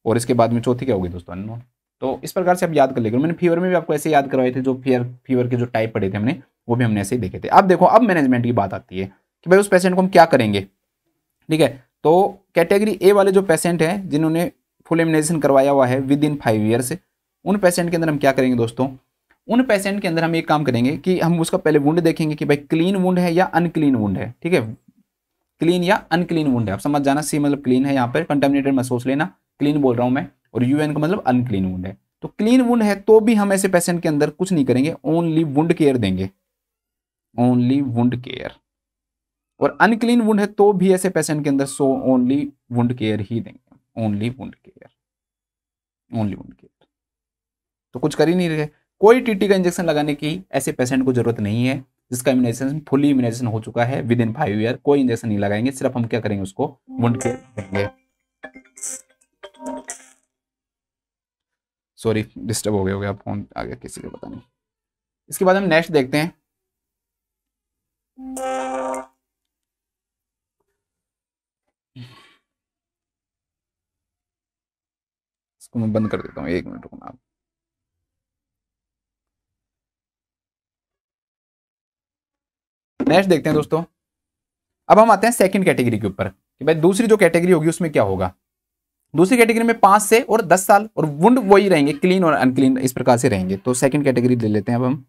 और इसके बाद में चौथी क्या होगी दोस्तों अननोन तो इस प्रकार से आप याद कर लेंगे मैंने फीवर में भी आपको ऐसे याद करवाए थे जो फीवर फीवर के जो टाइप पड़े थे हमने वो भी हमने ऐसे ही देखे थे अब देखो अब मैनेजमेंट की बात आती है कि भाई उस पेशेंट को हम क्या करेंगे ठीक है तो कैटेगरी ए वाले जो पेशेंट हैं जिन्होंने फुल एमिनेशन करवाया हुआ है विद इन फाइव ईयर से उन पेशेंट के अंदर हम क्या करेंगे दोस्तों उन पेशेंट के अंदर हम एक काम करेंगे कि हम उसका पहले वुंड देखेंगे कि भाई क्लीन वुंड है या अनक्लीन वुंड है ठीक है क्लीन या अनक्लीन वुंड है आप समझ जाना सी मतलब क्लीन है यहाँ पर कंटेमिनेटेड महसूस लेना क्लीन बोल रहा हूँ मैं और यू एन का मतलब अनक्लीन वुंड है तो क्लीन वुंड है तो भी हम ऐसे पेशेंट के अंदर कुछ नहीं करेंगे ओनली वुंड केयर देंगे ओनली वुंड केयर और अनक्लीन वुंड है तो भी ऐसे पेशेंट के अंदर सो ओनली वुंड केयर ही देंगे only wound care only wound care तो कुछ कर ही नहीं रहे कोई टीटी का इंजेक्शन लगाने की ऐसे पेशेंट को जरूरत नहीं है जिसका इम्यूनाइजेशन फुली इम्यूनाइजेशन हो चुका है विद इन फाइव ईयर कोई इंजेक्शन नहीं लगाएंगे सिर्फ हम क्या करेंगे उसको वुंड केयर देंगे सॉरी डिस्टर्ब हो गया हो गया फोन आ गया किसी को पता नहीं इसके बाद हम नेक्स्ट देखते हैं इसको मैं बंद कर देता हूँ एक मिनट रुकना आप नेक्स्ट देखते हैं दोस्तों अब हम आते हैं सेकंड कैटेगरी के ऊपर कि भाई दूसरी जो कैटेगरी होगी उसमें क्या होगा दूसरी कैटेगरी में पांच से और दस साल और वुंड वही रहेंगे क्लीन और अनक्लीन इस प्रकार से रहेंगे तो सेकंड कैटेगरी ले लेते हैं अब हम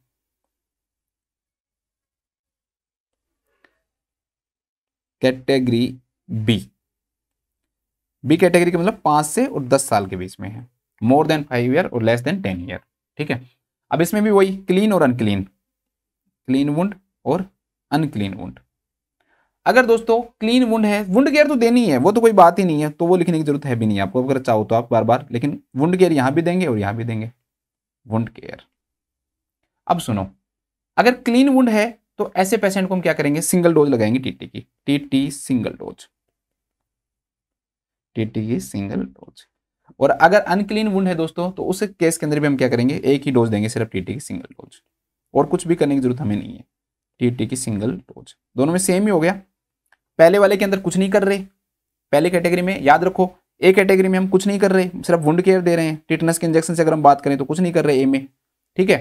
कैटेगरी बी बी कैटेगरी के मतलब पांच से और दस साल के बीच में है मोर देन फाइव ईयर और लेस देन टेन ईयर ठीक है अब इसमें भी वही क्लीन और अनक्लीन क्लीन वुंड और अनक्लीन वुंड अगर दोस्तों क्लीन वुंड है वुंड केयर तो देनी है वो तो कोई बात ही नहीं है तो वो लिखने की जरूरत है भी नहीं आपको अगर चाहो तो आप बार बार लेकिन वुंड केयर यहां भी देंगे और यहां भी देंगे वुंड केयर अब सुनो अगर क्लीन वुंड है तो ऐसे पेशेंट को हम क्या करेंगे सिंगल डोज लगाएंगे टीटी की टीटी सिंगल डोज टीटी की सिंगल डोज और अगर अनक्लीन वुंड है दोस्तों तो उस केस के अंदर भी हम क्या करेंगे एक ही डोज देंगे सिर्फ टीटी की सिंगल डोज और कुछ भी करने की जरूरत हमें नहीं है टीटी की सिंगल डोज दोनों में सेम ही हो गया पहले वाले के अंदर कुछ नहीं कर रहे पहले कैटेगरी में याद रखो ए कैटेगरी में हम कुछ नहीं कर रहे सिर्फ वुंड केयर दे रहे हैं टिटनस के इंजेक्शन से अगर हम बात करें तो कुछ नहीं कर रहे ए में ठीक है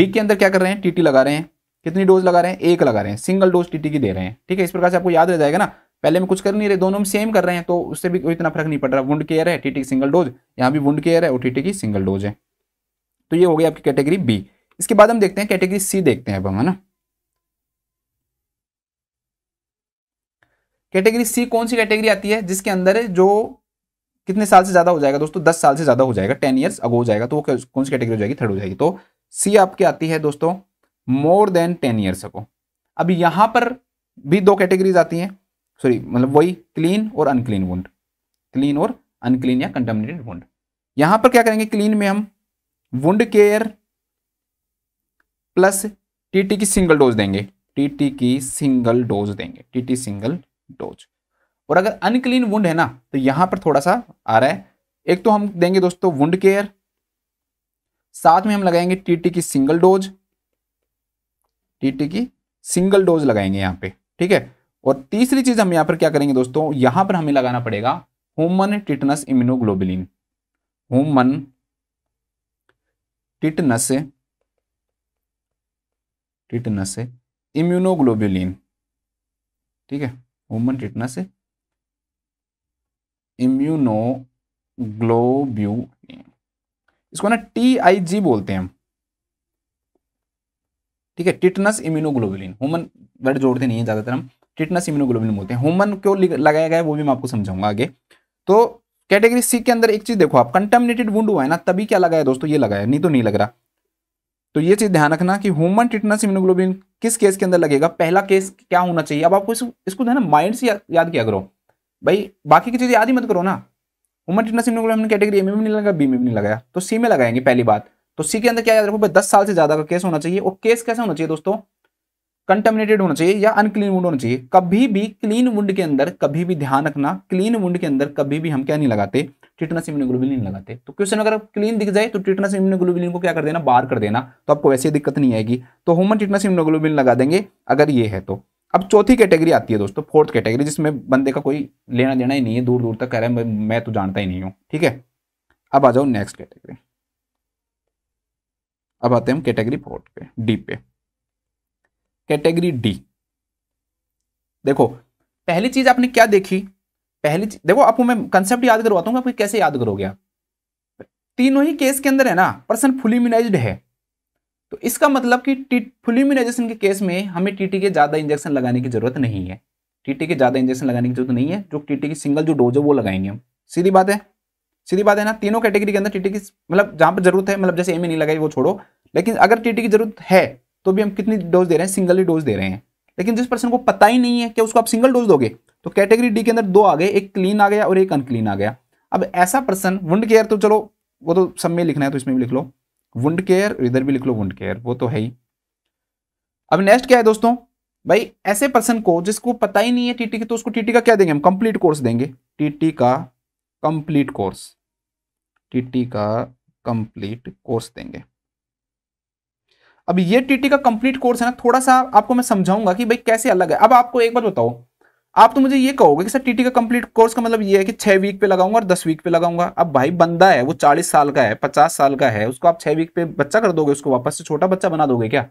बी के अंदर क्या कर रहे हैं टीटी e लगा रहे हैं कितनी डोज लगा रहे हैं एक लगा रहे हैं सिंगल डोज टीटी की दे रहे हैं ठीक है इस प्रकार से आपको याद रह जाएगा ना पहले में कुछ कर नहीं रहे दोनों में सेम कर रहे हैं तो उससे भी कोई इतना फर्क नहीं पड़ रहा वुंड केयर है टीटी सिंगल डोज यहाँ भी वुंड केयर है टीटी की सिंगल डोज है तो ये हो गया आपकी कैटेगरी बी इसके बाद हम देखते हैं कैटेगरी सी देखते हैं अब हम है ना कैटेगरी सी कौन सी कैटेगरी आती है जिसके अंदर जो कितने साल से ज़्यादा हो जाएगा दोस्तों दस साल से ज़्यादा हो जाएगा टेन ईयर्स अगो हो जाएगा तो वो कौन सी कैटेगरी हो जाएगी थर्ड हो जाएगी तो सी आपकी आती है दोस्तों more than ten years ago अब यहां पर भी दो कैटेगरीज आती हैं सॉरी मतलब वही क्लीन और अनक्लीन वुंड क्लीन और अनक्लीन या कंटेमिनेटेड वुंड यहां पर क्या करेंगे क्लीन में हम वुंड केयर प्लस टीटी की सिंगल डोज देंगे टीटी की सिंगल डोज देंगे टीटी सिंगल डोज और अगर अनक्लीन वुंड है ना तो यहां पर थोड़ा सा आ रहा है एक तो हम देंगे दोस्तों वुंड केयर साथ में हम लगाएंगे टीटी की सिंगल डोज टीटी की सिंगल डोज लगाएंगे यहां पे ठीक है और तीसरी चीज हम यहां पर क्या करेंगे दोस्तों यहां पर हमें लगाना पड़ेगा human tetanus immunoglobulin human tetanus tetanus immunoglobulin ठीक है ह्यूमन टिटनस इम्यूनोग्लोब्यूलिन इसको ना टी आई जी बोलते हैं हम ठीक है टिटनस इम्यूनोग्लोबुलिन ह्यूमन वर्ड जोड़ते नहीं है ज़्यादातर हम टिटनस इम्यूनोग्लोबिन बोलते हैं ह्यूमन क्यों लगाया गया है वो भी मैं आपको समझाऊंगा आगे तो कैटेगरी सी के अंदर एक चीज देखो आप कंटेमिनेटेड वुंड हुआ है ना तभी क्या लगाया दोस्तों ये लगाया नहीं तो नहीं लग रहा तो ये चीज ध्यान रखना कि ह्यूमन टिटनस इम्यूनोग्लोबिन किस केस के अंदर लगेगा पहला केस क्या होना चाहिए अब आपको इसको इसको ना माइंड से याद किया करो भाई बाकी की चीज याद ही मत करो ना human tetanus immunoglobin category A में भी नहीं लगा बी में भी नहीं लगाया तो सी में लगाएंगे पहली बात तो सी के अंदर क्या याद रखो भाई दस साल से ज्यादा का केस होना चाहिए और केस कैसा होना चाहिए दोस्तों कंटेमिनेटेड होना चाहिए या अनक्लीन वुंड होना चाहिए कभी भी क्लीन वुंड के अंदर कभी भी ध्यान रखना क्लीन वुंड के अंदर कभी भी हम क्या नहीं लगाते टिटनस इम्यूनोग्लोबुलिन नहीं लगाते तो क्वेश्चन अगर क्लीन दिख जाए तो टिटनस इम्यूनोग्लोबुलिन को क्या कर देना बार कर देना तो आपको वैसे दिक्कत नहीं आएगी तो ह्यूमन टिटनस इम्यूनोग्लोबिन लगा देंगे अगर ये है तो अब चौथी कैटेगरी आती है दोस्तों फोर्थ कैटेगरी जिसमें बंदे का कोई लेना देना ही नहीं है दूर दूर तक कह रहा है मैं तो जानता ही नहीं हूँ ठीक है अब आ जाओ नेक्स्ट कैटेगरी अब आते हैं हम कैटेगरी फोर्थ पे डी पे कैटेगरी डी देखो पहली चीज आपने क्या देखी पहली चीज देखो आपको मैं कंसेप्ट याद करवाता हूँ आपको कैसे याद करोगे आप तीनों ही केस के अंदर है ना पर्सन फुल है तो इसका मतलब कि फुल इम्यूनाइजेशन के केस में हमें टीटी के ज़्यादा इंजेक्शन लगाने की जरूरत नहीं है टीटी के ज़्यादा इंजेक्शन लगाने की जरूरत नहीं है जो टीटी की सिंगल जो डोज है वो लगाएंगे हम सीधी बात है सीधी बात है ना तीनों कैटेगरी के अंदर टीटी की मतलब जहां पर जरूरत है मतलब जैसे एम नहीं लगाई वो छोड़ो लेकिन अगर टीटी की जरूरत है तो भी हम कितनी डोज दे रहे हैं सिंगल ही डोज दे रहे हैं लेकिन जिस पर्सन को पता ही नहीं है कि उसको आप सिंगल डोज दोगे तो कैटेगरी डी के अंदर दो आ गए एक क्लीन आ गया और एक अनक्लीन आ गया अब ऐसा पर्सन वुंड केयर तो चलो वो तो सब में लिखना है तो इसमें भी लिख लो वुंड केयर इधर भी लिख लो वुंड केयर वो तो है ही अब नेक्स्ट क्या है दोस्तों भाई ऐसे पर्सन को जिसको पता ही नहीं है टीटी का तो उसको टीटी का क्या देंगे हम कंप्लीट कोर्स देंगे टीटी का कंप्लीट कोर्स टीटी का कंप्लीट कोर्स देंगे अब ये टीटी का कंप्लीट कोर्स है ना थोड़ा सा आपको मैं समझाऊंगा कि भाई कैसे अलग है अब आपको एक बार बताओ आप तो मुझे ये कहोगे कि सर टीटी का कंप्लीट कोर्स का मतलब ये है कि छह वीक पे लगाऊंगा और दस वीक पे लगाऊंगा अब भाई बंदा है वो चालीस साल का है पचास साल का है उसको आप छह वीक पे बच्चा कर दोगे उसको वापस से छोटा बच्चा बना दोगे क्या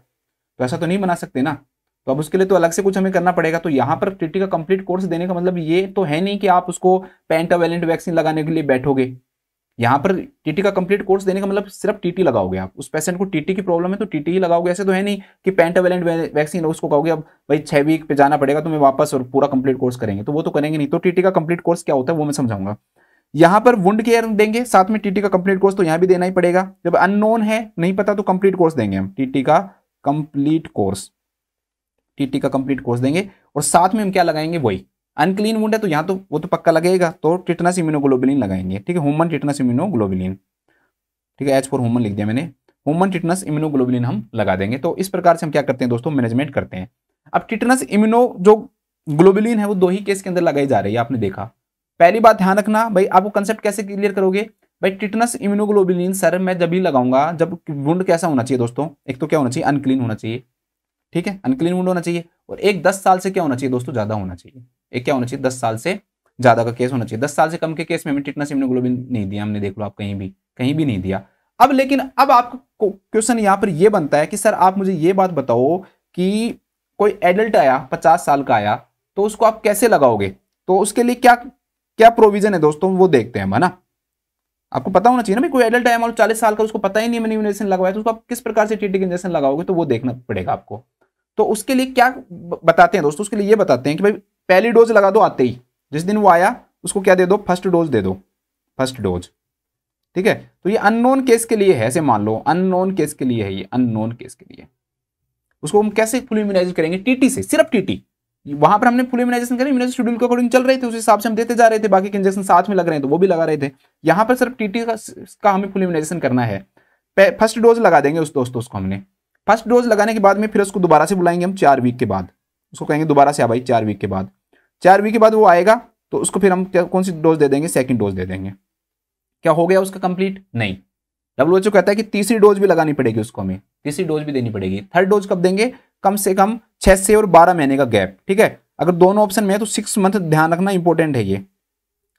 तो ऐसा तो नहीं बना सकते ना तो अब उसके लिए तो अलग से कुछ हमें करना पड़ेगा तो यहाँ पर टीटी का कंप्लीट कोर्स देने का मतलब ये तो है नहीं कि आप उसको पेंटावेलेंट वैक्सीन लगाने के लिए बैठोगे यहाँ पर टीटी का कंप्लीट कोर्स देने का मतलब सिर्फ टीटी लगाओगे आप उस पेशेंट को टीटी की प्रॉब्लम है तो टीटी ही लगाओगे ऐसे तो है नहीं कि अवेलेंट वैक्सीन उसको कहोगे अब भाई छः वीक पे जाना पड़ेगा मैं वापस और पूरा कंप्लीट कोर्स करेंगे तो वो तो करेंगे नहीं तो टीटी का कंप्लीट कोर्स क्या होता है वो मैं समझाऊंगा यहाँ पर वुंड केयर देंगे साथ में टीटी का कंप्लीट कोर्स तो यहाँ भी देना ही पड़ेगा जब अननोन है नहीं पता तो कंप्लीट कोर्स देंगे हम टीटी का कंप्लीट कोर्स टीटी का कंप्लीट कोर्स देंगे और साथ में हम क्या लगाएंगे वही अनक्लीन वुंड है तो यहाँ तो वो तो पक्का लगेगा तो टिटनस इम्यूनोग्लोबुलिन लगाएंगे ठीक है ह्यूमन टिटनस इम्यूनोग्लोबुलिन ठीक है एच फॉर ह्यूमन लिख दिया मैंने ह्यूमन टिटनस इम्यूनोग्लोबुलिन हम लगा देंगे तो इस प्रकार से हम क्या करते हैं दोस्तों मैनेजमेंट करते हैं अब टिटनस इम्यूनो जो ग्लोबुलिन है वो दो ही केस के अंदर लगाई जा रही है आपने देखा पहली बात ध्यान रखना भाई आप वो कंसेप्ट कैसे क्लियर करोगे भाई टिटनस इम्यूनोग्लोबुलिन सर मैं जब भी लगाऊंगा जब वुंड कैसा होना चाहिए दोस्तों एक तो क्या होना चाहिए अनक्लीन होना चाहिए ठीक है अनक्लीन वुंड होना चाहिए और एक दस साल से क्या होना चाहिए दोस्तों ज़्यादा होना चाहिए एक क्या होना चाहिए दस साल से ज्यादा का केस होना चाहिए दस साल से कम के केस में हमें टिटनस इम्यूनोग्लोबिन नहीं दिया हमने देख लो आप कहीं भी कहीं भी नहीं दिया अब लेकिन अब आपको क्वेश्चन यहाँ पर यह बनता है कि सर आप मुझे ये बात बताओ कि कोई एडल्ट आया पचास साल का आया तो उसको आप कैसे लगाओगे तो उसके लिए क्या क्या प्रोविजन है दोस्तों वो देखते हैं है ना आपको पता होना चाहिए ना कोई एडल्ट आया मान चालीस साल का उसको पता ही नहीं मैंने इंजेक्शन लगवाया तो उसको आप किस प्रकार से टीटी इंजेक्शन लगाओगे तो वो देखना पड़ेगा आपको तो उसके लिए क्या बताते हैं दोस्तों उसके लिए ये बताते हैं कि भाई पहली डोज लगा दो आते ही जिस दिन वो आया उसको क्या दे दो फर्स्ट डोज दे दो फर्स्ट डोज ठीक है तो ये अननोन केस के लिए है ऐसे मान लो अननोन केस के लिए है ये अननोन केस के लिए उसको हम कैसे फुल इम्यूनाइज करेंगे टीटी से सिर्फ टीटी वहां पर हमने फुल इम्यूनाइजेशन करें इम्यूनाइज शेड्यूल के अकॉर्डिंग चल रहे थे उस हिसाब से हम देते जा रहे थे बाकी इंजेक्शन साथ में लग रहे थे तो वो भी लगा रहे थे यहाँ पर सिर्फ टीटी का, का हमें फुल इम्यूनाइजेशन करना है फर्स्ट डोज लगा देंगे उस दोस्तों उसको हमने फर्स्ट डोज लगाने के बाद में फिर उसको दोबारा से बुलाएंगे हम चार वीक के बाद उसको कहेंगे दोबारा से आ भाई चार वीक के बाद चार वीक के बाद वो आएगा तो उसको फिर हम क्या कौन सी डोज दे देंगे सेकेंड डोज दे देंगे क्या हो गया उसका कंप्लीट नहीं डब्ल्यू एच कहता है कि तीसरी डोज भी लगानी पड़ेगी उसको हमें तीसरी डोज भी देनी पड़ेगी थर्ड डोज कब देंगे कम से कम छह से और बारह महीने का गैप ठीक है अगर दोनों ऑप्शन में है तो सिक्स मंथ ध्यान रखना इंपॉर्टेंट है ये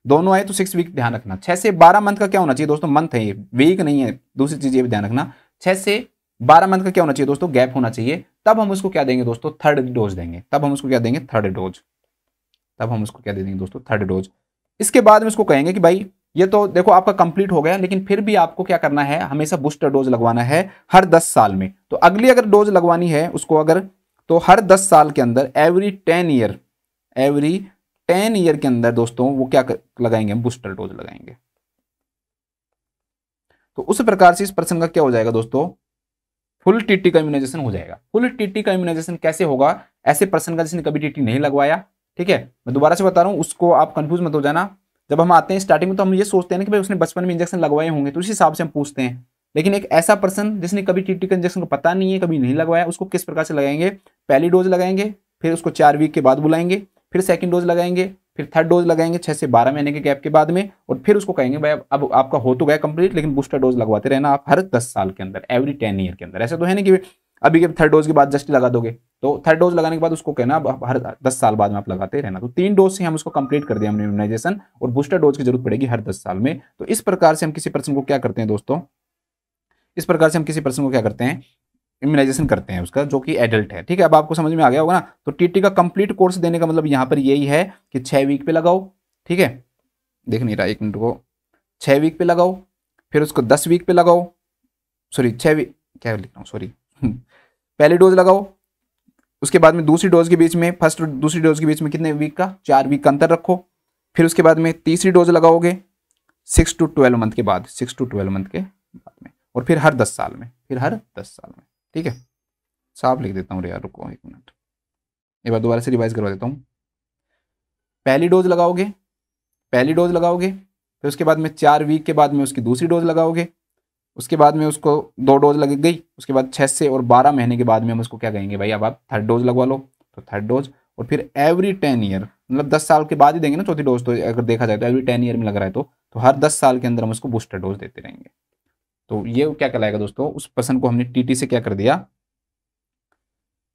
दोनों है तो सिक्स वीक ध्यान रखना छह से बारह मंथ का क्या होना चाहिए दोस्तों मंथ है ये वीक नहीं है दूसरी चीज़ ये भी ध्यान रखना छह से बारह मंथ का क्या होना चाहिए दोस्तों गैप होना चाहिए तब हम उसको क्या देंगे दोस्तों थर्ड डोज देंगे तब हम उसको क्या देंगे थर्ड डोज तब हम उसको क्या दे देंगे दोस्तों थर्ड डोज इसके बाद में उसको कहेंगे कि भाई ये तो देखो आपका कंप्लीट हो गया लेकिन फिर भी आपको क्या करना है हमेशा बूस्टर डोज लगवाना है हर दस साल में तो अगली अगर डोज लगवानी है उसको अगर तो हर दस साल के अंदर every ten year every ten year के अंदर दोस्तों वो क्या कर, लगाएंगे बूस्टर डोज लगाएंगे तो उस प्रकार से इस प्रश्न का क्या हो जाएगा दोस्तों फुल टीटी का इम्यूनाइजेशन हो जाएगा फुल टीटी का इम्यूनाइजेशन कैसे होगा ऐसे पर्सन का जिसने कभी टीटी नहीं लगवाया ठीक है मैं दोबारा से बता रहा हूँ उसको आप कंफ्यूज मत हो जाना जब हम आते हैं स्टार्टिंग में तो हम ये सोचते हैं कि भाई उसने बचपन में इंजेक्शन लगवाए होंगे तो उस हिसाब से हम पूछते हैं लेकिन एक ऐसा पर्सन जिसने कभी टी का इंजेक्शन को पता नहीं है कभी नहीं लगवाया उसको किस प्रकार से लगाएंगे पहली डोज लगाएंगे फिर उसको चार वीक के बाद बुलाएंगे फिर सेकेंड डोज लगाएंगे फिर थर्ड डोज लगाएंगे छः से बारह महीने के गैप के बाद में और फिर उसको कहेंगे भाई अब आपका हो तो गया कंप्लीट लेकिन बूस्टर डोज लगवाते रहना आप हर दस साल के अंदर एवरी टेन ईयर के अंदर ऐसा तो है ना कि अभी के थर्ड डोज के बाद जस्ट लगा दोगे तो थर्ड डोज लगाने के बाद उसको कहना हर दस साल बाद में आप लगाते रहना तो तीन डोज से हम उसको कंप्लीट कर दिया हमने इम्यूनाइजेशन और बूस्टर डोज की जरूरत पड़ेगी हर दस साल में तो इस प्रकार से हम किसी पर्सन को क्या करते हैं दोस्तों इस प्रकार से हम किसी पर्सन को क्या करते हैं इम्यूनाइजेशन करते हैं उसका जो कि एडल्ट है ठीक है अब आपको समझ में आ गया होगा ना तो टी का कंप्लीट कोर्स देने का मतलब यहाँ पर यही है कि छः वीक पे लगाओ ठीक है देख नहीं रहा एक मिनट को छः वीक पे लगाओ फिर उसको दस वीक पे लगाओ सॉरी छः वीक क्या लिख रहा हूँ सॉरी <laughs> पहली डोज लगाओ उसके बाद में दूसरी डोज के बीच में फर्स्ट दूसरी डोज के बीच में कितने वीक का चार वीक का अंतर रखो फिर उसके बाद में तीसरी डोज लगाओगे सिक्स टू ट्वेल्व मंथ के बाद सिक्स टू ट्वेल्व मंथ के बाद में और फिर हर दस साल में फिर हर दस साल में ठीक है साफ लिख देता हूँ यार रुको एक मिनट एक बार दोबारा से रिवाइज करवा देता हूँ पहली डोज लगाओगे पहली डोज लगाओगे फिर उसके बाद में चार वीक के बाद में उसकी दूसरी डोज लगाओगे उसके बाद में उसको दो डोज लग गई उसके बाद छः से और बारह महीने के बाद में हम उसको क्या कहेंगे भाई अब आप थर्ड डोज लगवा लो तो थर्ड डोज और फिर एवरी टेन ईयर मतलब दस साल के बाद ही देंगे ना चौथी डोज तो अगर देखा जाए तो एवरी टेन ईयर में लग रहा है तो, तो हर दस साल के अंदर हम उसको बूस्टर डोज देते रहेंगे तो ये क्या कहलाएगा दोस्तों उस पर्सन को हमने टीटी से क्या कर दिया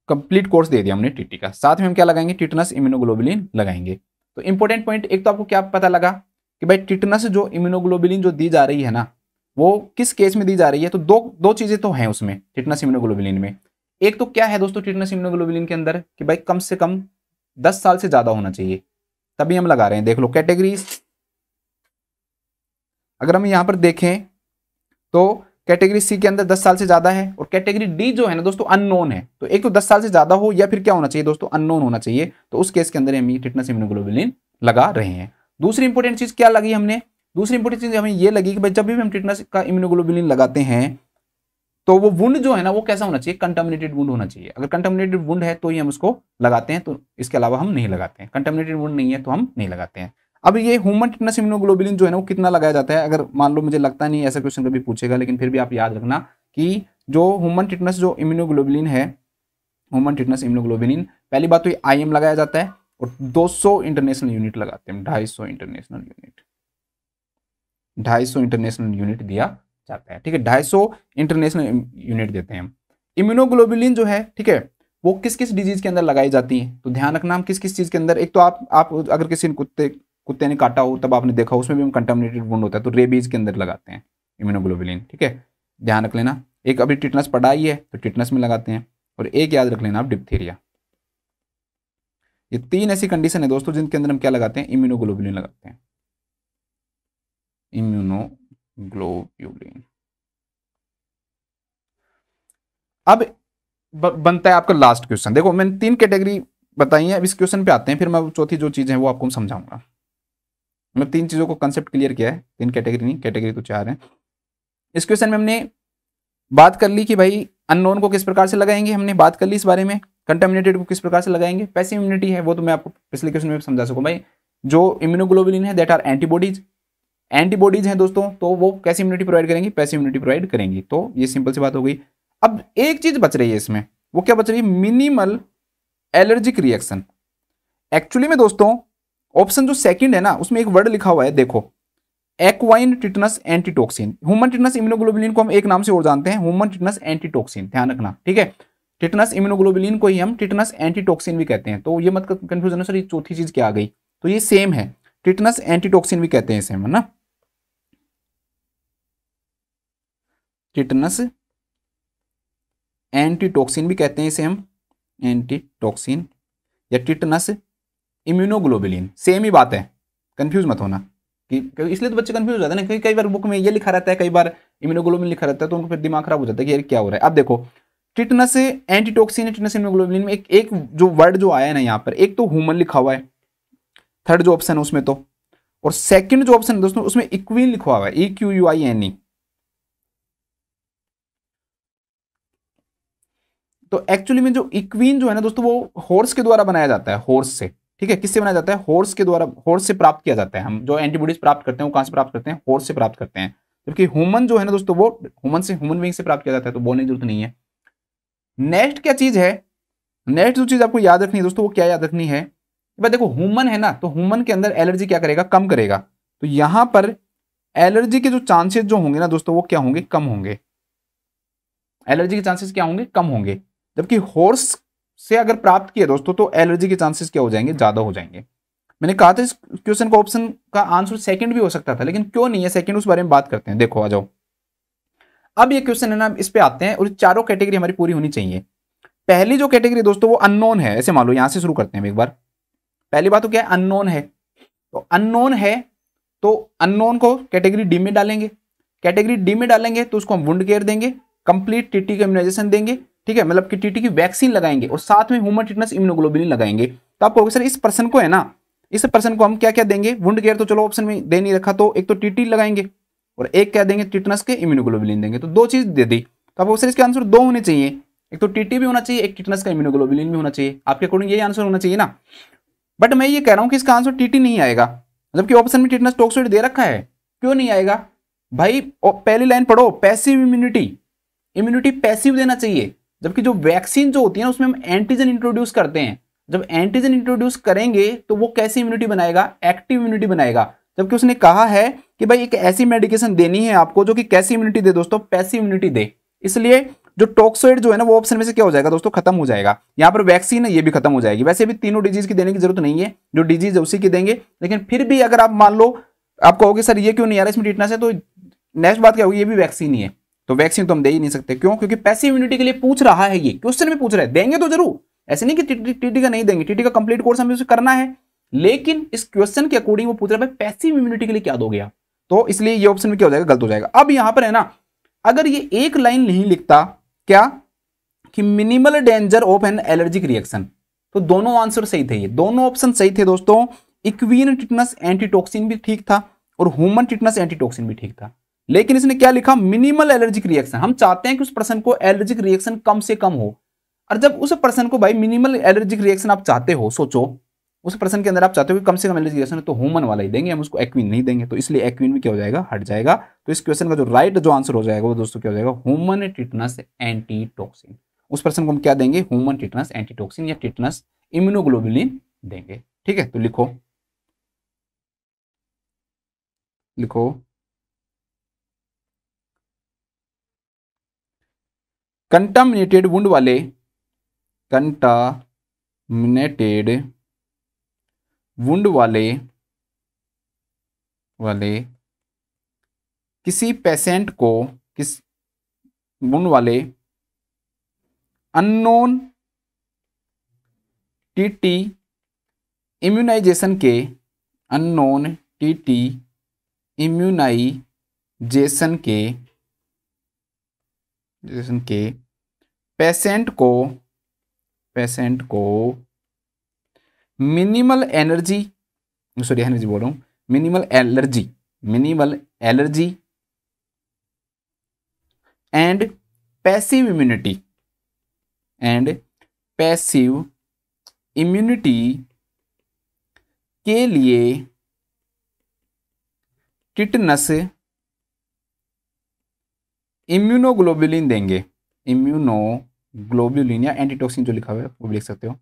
कंप्लीट कोर्स दे दिया हमने टीटी का साथ में हम क्या लगाएंगे टिटनस इम्यूनोग्लोबिलिन लगाएंगे तो इंपॉर्टेंट पॉइंट एक तो आपको क्या पता लगा कि भाई टिटनस जो इम्यूनोग्लोबिलिन जो दी जा रही है ना वो किस केस में दी जा रही है तो दो दो चीज़ें तो हैं उसमें टिटनस इम्यूनोग्लोबिलिन में एक तो क्या है दोस्तों टिटनस इम्यूनोग्लोबिलिन के अंदर कि भाई कम से कम दस साल से ज़्यादा होना चाहिए तभी हम लगा रहे हैं देख लो कैटेगरीज अगर हम यहां पर देखें तो कैटेगरी सी के अंदर 10 साल से ज़्यादा है और कैटेगरी डी जो है ना दोस्तों अननोन है तो एक तो 10 साल से ज़्यादा हो या फिर क्या होना चाहिए दोस्तों अननोन होना चाहिए तो उस केस के अंदर हम ये टिटनस इम्यूनोग्लोबिलिन लगा रहे हैं दूसरी इंपॉर्टेंट चीज़ क्या लगी हमने दूसरी इंपॉर्टेंट चीज़ हमें ये लगी कि भाई जब भी हम टिटनस का इम्यूनोग्लोबुलिन लगाते हैं तो वो वुंड जो है ना वो कैसा होना चाहिए कंटामिनेटेड वुंड होना चाहिए अगर कंटामिनेटेड वुंड है तो ही हम उसको लगाते हैं तो इसके अलावा हम नहीं लगाते हैं कंटामिनेटेड वुंड नहीं है तो हम नहीं लगाते हैं अब ये ह्यूमन टिटनस इम्यूनोग्लोबुलिन जो है ना वो कितना लगाया जाता है अगर मान लो मुझे लगता नहीं ऐसा क्वेश्चन कभी पूछेगा लेकिन फिर भी आप याद रखना कि जो ह्यूमन टिटनस जो इम्यूनोग्लोबुलिन है ह्यूमन टिटनस इम्यूनोग्लोबुलिन पहली बात तो ये आई लगाया जाता है और 200 इंटरनेशनल यूनिट लगाते हैं 250 इंटरनेशनल यूनिट ढाई सौ इंटरनेशनल यूनिट दिया जाता है ठीक है ढाई सौ इंटरनेशनल यूनिट देते हैं इम्यूनोग्लोबुलिन जो है ठीक है वो किस किस डिजीज के अंदर लगाई जाती है तो ध्यान रखना हम किस किस चीज़ के अंदर एक तो आप आप अगर किसी कुत्ते कुत्ते ने काटा हो तब आपने देखा उसमें भी हम कंटामिनेटेड वुंड होता है तो रेबीज के अंदर लगाते हैं इम्यूनोग्लोबुलिन ठीक है ध्यान रख लेना एक अभी टिटनस पड़ा ही है तो टिटनस में लगाते हैं और एक याद रख लेना आप डिप्थीरिया ये तीन ऐसी कंडीशन है दोस्तों जिनके अंदर हम क्या लगाते हैं इम्यूनोग्लोबुलिन लगाते हैं इम्यूनोग्लोब्यूलिन अब बनता है आपका लास्ट क्वेश्चन देखो मैंने तीन कैटेगरी बताई है अब इस क्वेश्चन पे आते हैं फिर मैं चौथी जो चीज़ है वो आपको समझाऊंगा मैं तीन चीज़ों को कंसेप्ट क्लियर किया है तीन कैटेगरी नहीं कैटेगरी तो चार है इस क्वेश्चन में हमने बात कर ली कि भाई अननोन को किस प्रकार से लगाएंगे हमने बात कर ली इस बारे में कंटेमिनेटेड को किस प्रकार से लगाएंगे पैसिव इम्यूनिटी है वो तो मैं आपको पिछले क्वेश्चन में समझा सकूँ भाई जो इम्यूनोग्लोबिलिन है दैट आर एंटीबॉडीज एंटीबॉडीज हैं दोस्तों तो वो कैसी इम्यूनिटी प्रोवाइड करेंगी पैसिव इम्यूनिटी प्रोवाइड करेंगी तो ये सिंपल सी बात हो गई अब एक चीज बच रही है इसमें वो क्या बच रही है मिनिमल एलर्जिक रिएक्शन एक्चुअली में दोस्तों ऑप्शन जो सेकंड है ना उसमें एक वर्ड लिखा हुआ है देखो equine tetanus antitoxin human tetanus immunoglobulin को हम एक नाम से और जानते हैं ह्यूमन टिटनस एंटीटोक्सिन ध्यान रखना ठीक है टिटनस इम्यूनोग्लोबुलिन को ही हम टिटनस एंटीटोक्सिन भी कहते हैं तो ये मत कंफ्यूजन है सर ये चौथी चीज क्या आ गई तो ये सेम है टिटनस एंटीटोक्सिन भी कहते हैं सेम है ना टिटनस एंटीटॉक्सिन भी कहते हैं इसे हम एंटीटॉक्सिन या टिटनस इम्यूनोग्लोबिलिन सेम ही बात है कंफ्यूज मत होना कि इसलिए तो बच्चे कंफ्यूज हो जाते हैं क्योंकि कई बार बुक में ये लिखा रहता है कई बार इम्यूनोग्लोबिन लिखा रहता है तो उनको फिर दिमाग खराब हो जाता है कि यार क्या हो रहा है अब देखो टिटनस एंटीटॉक्सिन टिटनस इम्यूनोग्लोबिलिन में एक एक जो वर्ड जो आया है ना यहाँ पर एक तो ह्यूमन लिखा हुआ है थर्ड जो ऑप्शन है उसमें तो और सेकंड जो ऑप्शन है दोस्तों उसमें इक्विन लिखा हुआ है E Q U I N E तो एक्चुअली में जो इक्वीन जो है ना दोस्तों वो हॉर्स के द्वारा बनाया जाता है हॉर्स से ठीक है किससे बनाया जाता है हॉर्स के द्वारा हॉर्स से प्राप्त किया जाता है हम जो एंटीबॉडीज प्राप्त करते हैं वो कहाँ से प्राप्त करते हैं हॉर्स से प्राप्त करते हैं जबकि ह्यूमन जो है ना दोस्तों वो ह्यूमन से ह्यूमन बींग से प्राप्त किया जाता है तो बोलने की जरूरत नहीं है नेक्स्ट क्या चीज है नेक्स्ट जो चीज आपको याद रखनी है दोस्तों वो क्या याद रखनी है भाई देखो ह्यूमन है ना तो ह्यूमन के अंदर एलर्जी क्या करेगा कम करेगा तो यहां पर एलर्जी के जो चांसेस जो होंगे ना दोस्तों वो क्या होंगे कम होंगे एलर्जी के चांसेस क्या होंगे कम होंगे जबकि हॉर्स से अगर प्राप्त किया दोस्तों तो एलर्जी के चांसेस क्या हो जाएंगे ज़्यादा हो जाएंगे मैंने कहा था इस क्वेश्चन का ऑप्शन का आंसर सेकंड भी हो सकता था लेकिन क्यों नहीं है सेकंड उस बारे में बात करते हैं देखो आ जाओ अब ये क्वेश्चन है ना इस पे आते हैं और चारों कैटेगरी हमारी पूरी होनी चाहिए पहली जो कैटेगरी दोस्तों वो अननोन है ऐसे मान लो यहां से शुरू करते हैं एक बार पहली बात तो क्या है अननोन है तो अननोन है तो अननोन को कैटेगरी डी में डालेंगे कैटेगरी डी में डालेंगे तो उसको हम वुंड केयर देंगे कंप्लीट टीटी का इम्यूनाइजेशन देंगे ठीक है मतलब कि टीटी की वैक्सीन लगाएंगे और साथ में ह्यूमन टिटनस इम्यूनोग्लोबिन लगाएंगे तो आप कहोगे सर इस पर्सन को है ना इस पर्सन को हम क्या क्या देंगे वुंड केयर तो चलो ऑप्शन में दे नहीं रखा तो एक तो टीटी लगाएंगे और एक क्या देंगे टिटनस के इम्यूनोग्लोबिलिन देंगे तो दो चीज दे दी तो आपको सर इसके आंसर दो होने चाहिए एक तो टीटी भी होना चाहिए एक टिटनस का इम्यूनोग्लोबिलिन भी होना चाहिए आपके अकॉर्डिंग ये आंसर होना चाहिए ना बट मैं ये कह रहा हूँ कि इसका आंसर टीटी नहीं आएगा जबकि मतलब ऑप्शन में टिटनस टॉक्सोइड दे रखा है क्यों नहीं आएगा भाई पहली लाइन पढ़ो पैसिव इम्यूनिटी इम्यूनिटी पैसिव देना चाहिए जबकि जो वैक्सीन जो होती है उसमें हम एंटीजन इंट्रोड्यूस करते हैं जब एंटीजन इंट्रोड्यूस करेंगे तो वो कैसी इम्यूनिटी बनाएगा एक्टिव इम्यूनिटी बनाएगा जबकि उसने कहा है कि भाई एक ऐसी मेडिकेशन देनी है आपको जो कि कैसी इम्यूनिटी दे दोस्तों पैसी इम्यूनिटी दे इसलिए जो टॉक्सोइड जो है ना वो ऑप्शन में से क्या हो जाएगा दोस्तों खत्म हो जाएगा यहाँ पर वैक्सीन है ये भी खत्म हो जाएगी वैसे भी तीनों डिजीज की देने की जरूरत नहीं है जो डिजीज है उसी की देंगे लेकिन फिर भी अगर आप मान लो आप कहोगे सर ये क्यों नहीं आ रहा इसमें टीटनेस है तो नेक्स्ट बात क्या होगी ये भी वैक्सीन ही है तो वैक्सीन तो हम दे ही नहीं सकते क्यों क्योंकि पैसिव इम्यूनिटी के लिए पूछ रहा है ये क्वेश्चन में पूछ रहा है देंगे तो जरूर ऐसे नहीं कि टीटी का नहीं देंगे टीटी का कंप्लीट कोर्स हमें उसे करना है लेकिन इस क्वेश्चन के अकॉर्डिंग वो पूछ रहा है पैसिव इम्यूनिटी के लिए क्या दोगे तो इसलिए ये ऑप्शन में क्या हो जाएगा गलत हो जाएगा अब यहां पर है ना अगर ये एक लाइन नहीं लिखता क्या कि minimal danger of an allergic reaction तो दोनों आंसर सही थे ये दोनों ऑप्शन सही थे दोस्तों इक्वीन टिटनस एंटीटॉक्सिन भी ठीक था और ह्यूमन टिटनस एंटीटॉक्सिन भी ठीक था लेकिन इसने क्या लिखा मिनिमल एलर्जिक रिएक्शन हम चाहते हैं कि उस पर्सन को एलर्जिक रिएक्शन कम से कम हो और जब उस पर्सन को भाई मिनिमल एलर्जिक रिएक्शन आप चाहते हो सोचो उस पर्सन के अंदर आप चाहते हो कि कम से कम एलर्जिक रिएक्शन तो ह्यूमन वाला ही देंगे हम उसको एक्विन नहीं देंगे तो इसलिए एक्विन भी क्या हो जाएगा हट जाएगा तो इस क्वेश्चन का जो राइट जो आंसर हो जाएगा वो दोस्तों क्या हो जाएगा ह्यूमन टिटनस एंटीटॉक्सिन उस पर्सन को हम क्या देंगे ह्यूमन टिटनस एंटीटॉक्सिन या टिटनस इम्यूनोग्लोबुलिन देंगे ठीक है तो लिखो लिखो कंटामिनेटेड वुंड वाले कंटामिनेटेड वुंड वाले वाले किसी पेशेंट को किस वुंड वाले अननोन टीटी इम्यूनाइजेशन के अननोन टीटी इम्यूनाइजेशन के जेसन के पेशेंट को पेशेंट को मिनिमल एनर्जी सॉरी एनर्जी बोल रहा हूं minimal allergy minimal allergy and passive immunity and passive immunity के लिए टिटनस इम्यूनोग्लोबुलिन देंगे इम्यूनो ग्लोब्यूलिन या एंटीटॉक्सिन जो लिखा हुआ है वो भी लिख सकते हो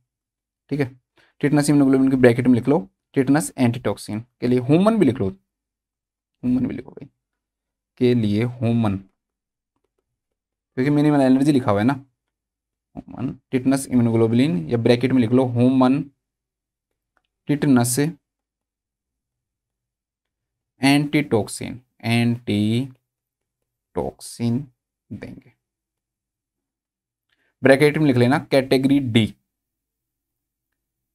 ठीक है टिटनस इम्यूनोग्लोबिन की ब्रैकेट में लिख लो टिटनस एंटीटॉक्सिन के लिए ह्यूमन भी लिख लो ह्यूमन भी लिखो भाई के लिए ह्यूमन क्योंकि मिनिमल एनर्जी लिखा हुआ है ना ह्यूमन टिटनस इम्यूनोग्लोबुलिन या ब्रैकेट में लिख लो ह्यूमन टिटनस एंटीटॉक्सिन टॉक्सिन देंगे ब्रैकेट में लिख लेना category D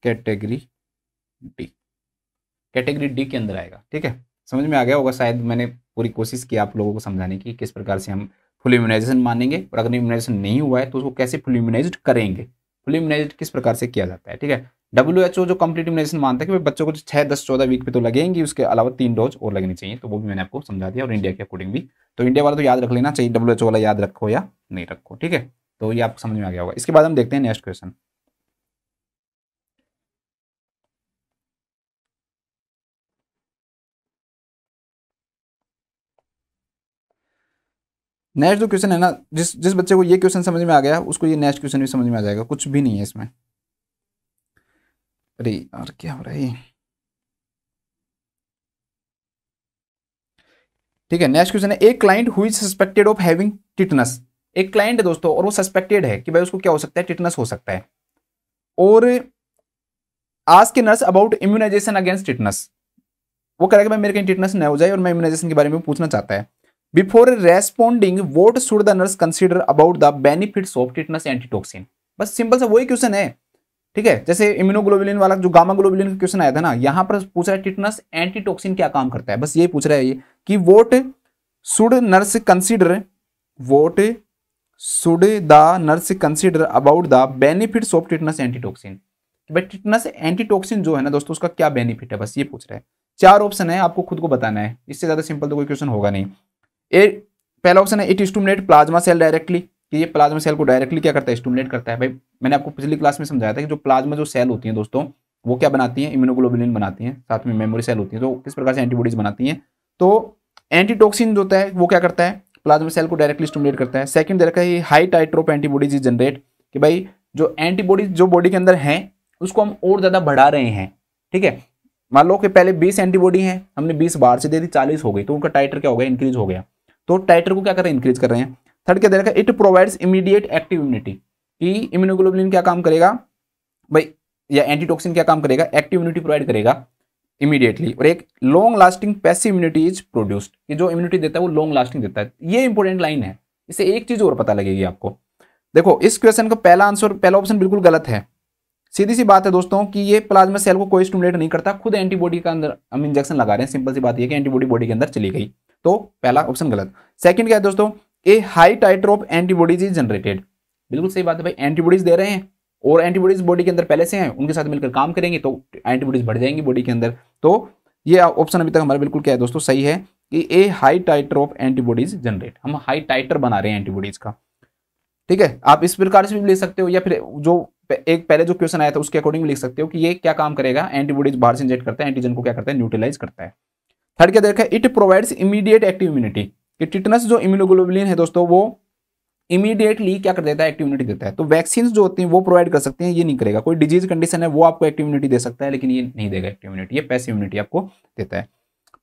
category D category D के अंदर आएगा ठीक है समझ में आ गया होगा शायद मैंने पूरी कोशिश की आप लोगों को समझाने की किस प्रकार से हम फुल इम्यूनाइजेशन मानेंगे और अगर इम्यूनाइजेशन नहीं हुआ है तो उसको कैसे फुल इम्यूनाइज करेंगे फुल इम्यूनाइज किस प्रकार से किया जाता है ठीक है डब्ल्यू एच ओ जो कंप्लीट इम्यूनाइजेशन मानता है कि बच्चों को छह छः दस चौदह वीक पे तो लगेंगी उसके अलावा तीन डोज और लगनी चाहिए तो वो भी मैंने आपको समझा दिया और इंडिया के अकॉर्डिंग भी तो इंडिया वाला तो याद रख लेना चाहिए डब्ल्यू एच ओ वाला याद रखो या नहीं रखो ठीक है तो ये आपको समझ में आ गया होगा इसके बाद हम देखते हैं नेक्स्ट क्वेश्चन नेक्स्ट जो क्वेश्चन है ना जिस जिस बच्चे को ये क्वेश्चन समझ में आ गया उसको ये नेक्स्ट क्वेश्चन भी समझ में आ जाएगा कुछ भी नहीं है इसमें अरे यार क्या हो रहा है ठीक है नेक्स्ट क्वेश्चन है एक क्लाइंट हुई सस्पेक्टेड ऑफ हैविंग टिटनस एक क्लाइंट है दोस्तों और वो सस्पेक्टेड है कि भाई उसको क्या हो सकता है टिटनस हो सकता है और आज के nurse about immunization against tetanus वो करेगा भाई मेरे कहीं टिटनस न हो जाए और मैं इम्यूनाइजेशन के बारे में पूछना चाहता है before responding what should the nurse consider about the benefit of tetanus antitoxin बस सिंपल सा वही क्वेश्चन है ठीक है जैसे इम्यूनोग्लोबुलिन वाला जो गामा ग्लोबुलिन का क्वेश्चन आया था ना यहाँ पर पूछ रहा है टिटनस एंटीटॉक्सिन क्या काम करता है बस ये पूछ रहा है ये कि what should nurse consider what should the nurse consider about the benefits of tetanus antitoxin भाई टिटनस एंटीटॉक्सिन जो है ना दोस्तों उसका क्या बेनिफिट है बस ये पूछ रहे हैं चार ऑप्शन है आपको खुद को बताना है इससे ज्यादा सिंपल तो कोई क्वेश्चन होगा नहीं ए पहला ऑप्शन है it stimulate plasma cell directly कि ये प्लाज्मा सेल को डायरेक्टली क्या करता है स्टूमुलेट करता है भाई मैंने आपको पिछली क्लास में समझाया था कि जो प्लाज्मा जो सेल होती है दोस्तों वो क्या बनाती है इम्यूनोग्लोबुलिन बनाती है साथ में मेमोरी सेल होती है तो किस प्रकार से एंटीबॉडीज बनाती है तो एंटीटॉक्सिन जो होता है वो क्या करता है प्लाज्मा सेल को डायरेक्टली स्टमुलेट करता है सेकंड दे रखा है high titre of antibodies is generate कि भाई जो एंटीबॉडीज जो बॉडी के अंदर हैं उसको हम और ज़्यादा बढ़ा रहे हैं ठीक है मान लो कि पहले 20 एंटीबॉडी हैं हमने 20 बार से दे दी 40 हो गई तो उनका टाइटर क्या हो गया इंक्रीज हो गया तो टाइटर को क्या कर रहे हैं इंक्रीज कर रहे हैं थर्ड क्या दे रखा है it provides immediate active immunity कि इम्यूनोग्लोबुलिन क्या काम करेगा भाई या एंटीटॉक्सिन क्या काम करेगा एक्टिव इम्यूनिटी प्रोवाइड करेगा इमीडिएटली और एक long lasting passive immunity is produced कि जो इम्यूनिटी देता है वो लॉन्ग लास्टिंग देता है ये इंपॉर्टेंट लाइन है इससे एक चीज और पता लगेगी आपको देखो इस क्वेश्चन का पहला आंसर पहला ऑप्शन बिल्कुल गलत है सीधी सी बात है दोस्तों कि ये प्लाज्मा सेल को कोई स्टूमुलेट नहीं करता खुद एंटीबॉडी का अंदर हम इंजेक्शन लगा रहे हैं सिंपल सी बात यह कि एंटीबॉडी बॉडी के अंदर चली गई तो पहला ऑप्शन गलत सेकंड क्या है दोस्तों a high titre of antibodies is generated बिल्कुल सही बात है भाई एंटीबॉडीज दे रहे हैं और एंटीबॉडीज बॉडी के अंदर पहले से हैं उनके साथ मिलकर काम करेंगे तो एंटीबॉडीज बढ़ जाएंगी बॉडी के अंदर तो ये ऑप्शन अभी तक हमारा बिल्कुल क्या है दोस्तों सही है कि a high titre of antibodies generate हम हाई टाइटर बना रहे हैं एंटीबॉडीज का ठीक है आप इस प्रकार से भी ले सकते हो या फिर जो एक पहले जो क्वेश्चन आया था उसके अकॉर्डिंग लिख सकते हो कि ये क्या काम करेगा एंटीबॉडीज बाहर से इंजेक्ट करता है एंटीजन को क्या करता है न्यूट्रलाइज करता है थर्ड क्या देखा it provides immediate active immunity कि टिटनस जो इम्यूनोग्लोबुलिन है दोस्तों वो इमीडिएटली क्या कर देता है एक्टिविटी देता है तो वैक्सीन जो होती है वो प्रोवाइड कर सकते हैं ये नहीं करेगा कोई डिजीज कंडीशन है वो आपको एक्टिविटी दे सकता है लेकिन ये नहीं देगा एक्टिविटी ये पैसिव इम्यूनिटी आपको देता है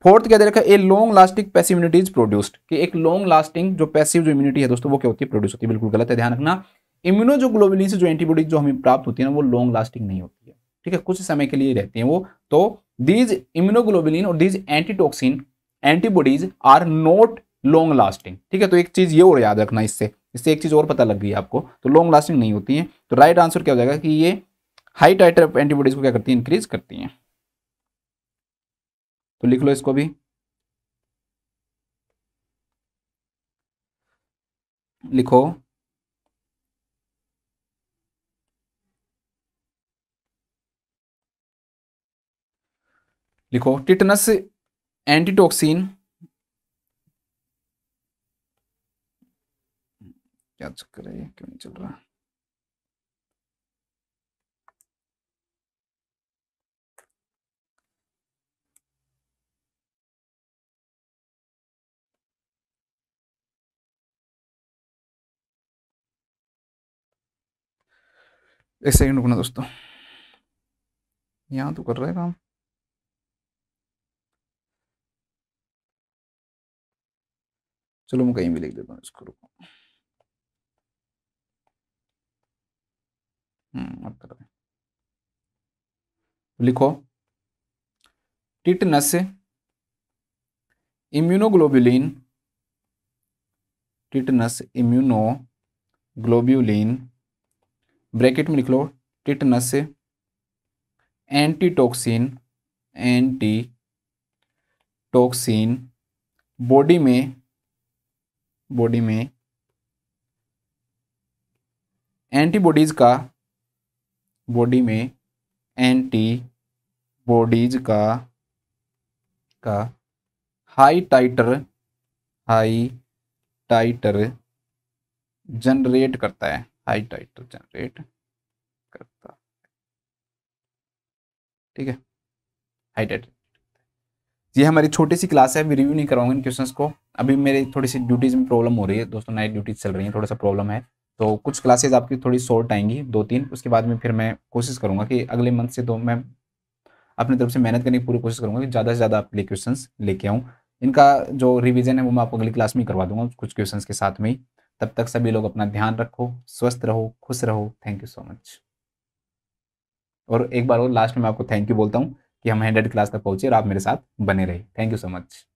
फोर्थ क्या दे रखा है a long lasting passive immunity is produced कि एक लॉन्ग लास्टिंग जो पैसिव जो इम्यूनिटी है दोस्तों वो क्या होती है प्रोड्यूस होती है बिल्कुल गलत है ध्यान रखना इम्यूनोजोग्लोबुलिन से जो एंटीबॉडीज जो हमें प्राप्त होती है ना वो लॉन्ग लास्टिंग नहीं होती है ठीक है कुछ समय के लिए रहती है वो तो दीज इम्यूनोग्लोबिलीन और these antitoxin antibodies are not long lasting ठीक है तो एक चीज़ ये और याद रखना इससे इससे एक चीज़ और पता लग गई आपको तो लॉन्ग लास्टिंग नहीं होती है तो राइट आंसर क्या हो जाएगा कि ये हाई टाइटर एंटीबॉडीज़ को क्या करती है इंक्रीज करती है तो लिख लो इसको भी लिखो लिखो टिटनस एंटीटॉक्सिन क्या चक्कर है क्यों नहीं चल रहा एक सेकंड रुकना दोस्तों यहाँ तो कर रहा है काम चलो मैं कहीं भी लिख देता हूँ इसको रुको Hmm, लिखो tetanus immunoglobulin tetanus immunoglobulin bracket में लिख लो tetanus antitoxin antitoxin body में बॉडी में एंटीबॉडीज का बॉडी में एंटी बॉडीज का का high titre high titre generate करता है हाई टाइटर जनरेट करता है ठीक है हाई टाइटर ये हमारी छोटी सी क्लास है मैं रिव्यू नहीं कराऊंगा इन क्वेश्चंस को अभी मेरे थोड़ी सी ड्यूटीज़ में प्रॉब्लम हो रही है दोस्तों नाइट ड्यूटीज चल रही है थोड़ा सा प्रॉब्लम है तो कुछ क्लासेज आपकी थोड़ी शॉर्ट आएंगी दो तीन उसके बाद में फिर मैं कोशिश करूँगा कि अगले मंथ से तो मैं अपनी तरफ से मेहनत करने की पूरी कोशिश करूँगा कि ज़्यादा से ज़्यादा आपके लिए क्वेश्चन लेके आऊँ इनका जो रिविजन है वो मैं आपको अगली क्लास में करवा दूंगा कुछ क्वेश्चन के साथ में ही तब तक सभी लोग अपना ध्यान रखो स्वस्थ रहो खुश रहो थैंक यू सो मच और एक बार और लास्ट में मैं आपको थैंक यू बोलता हूँ कि हम हंड्रेड क्लास तक पहुँचे और आप मेरे साथ बने रहे थैंक यू सो मच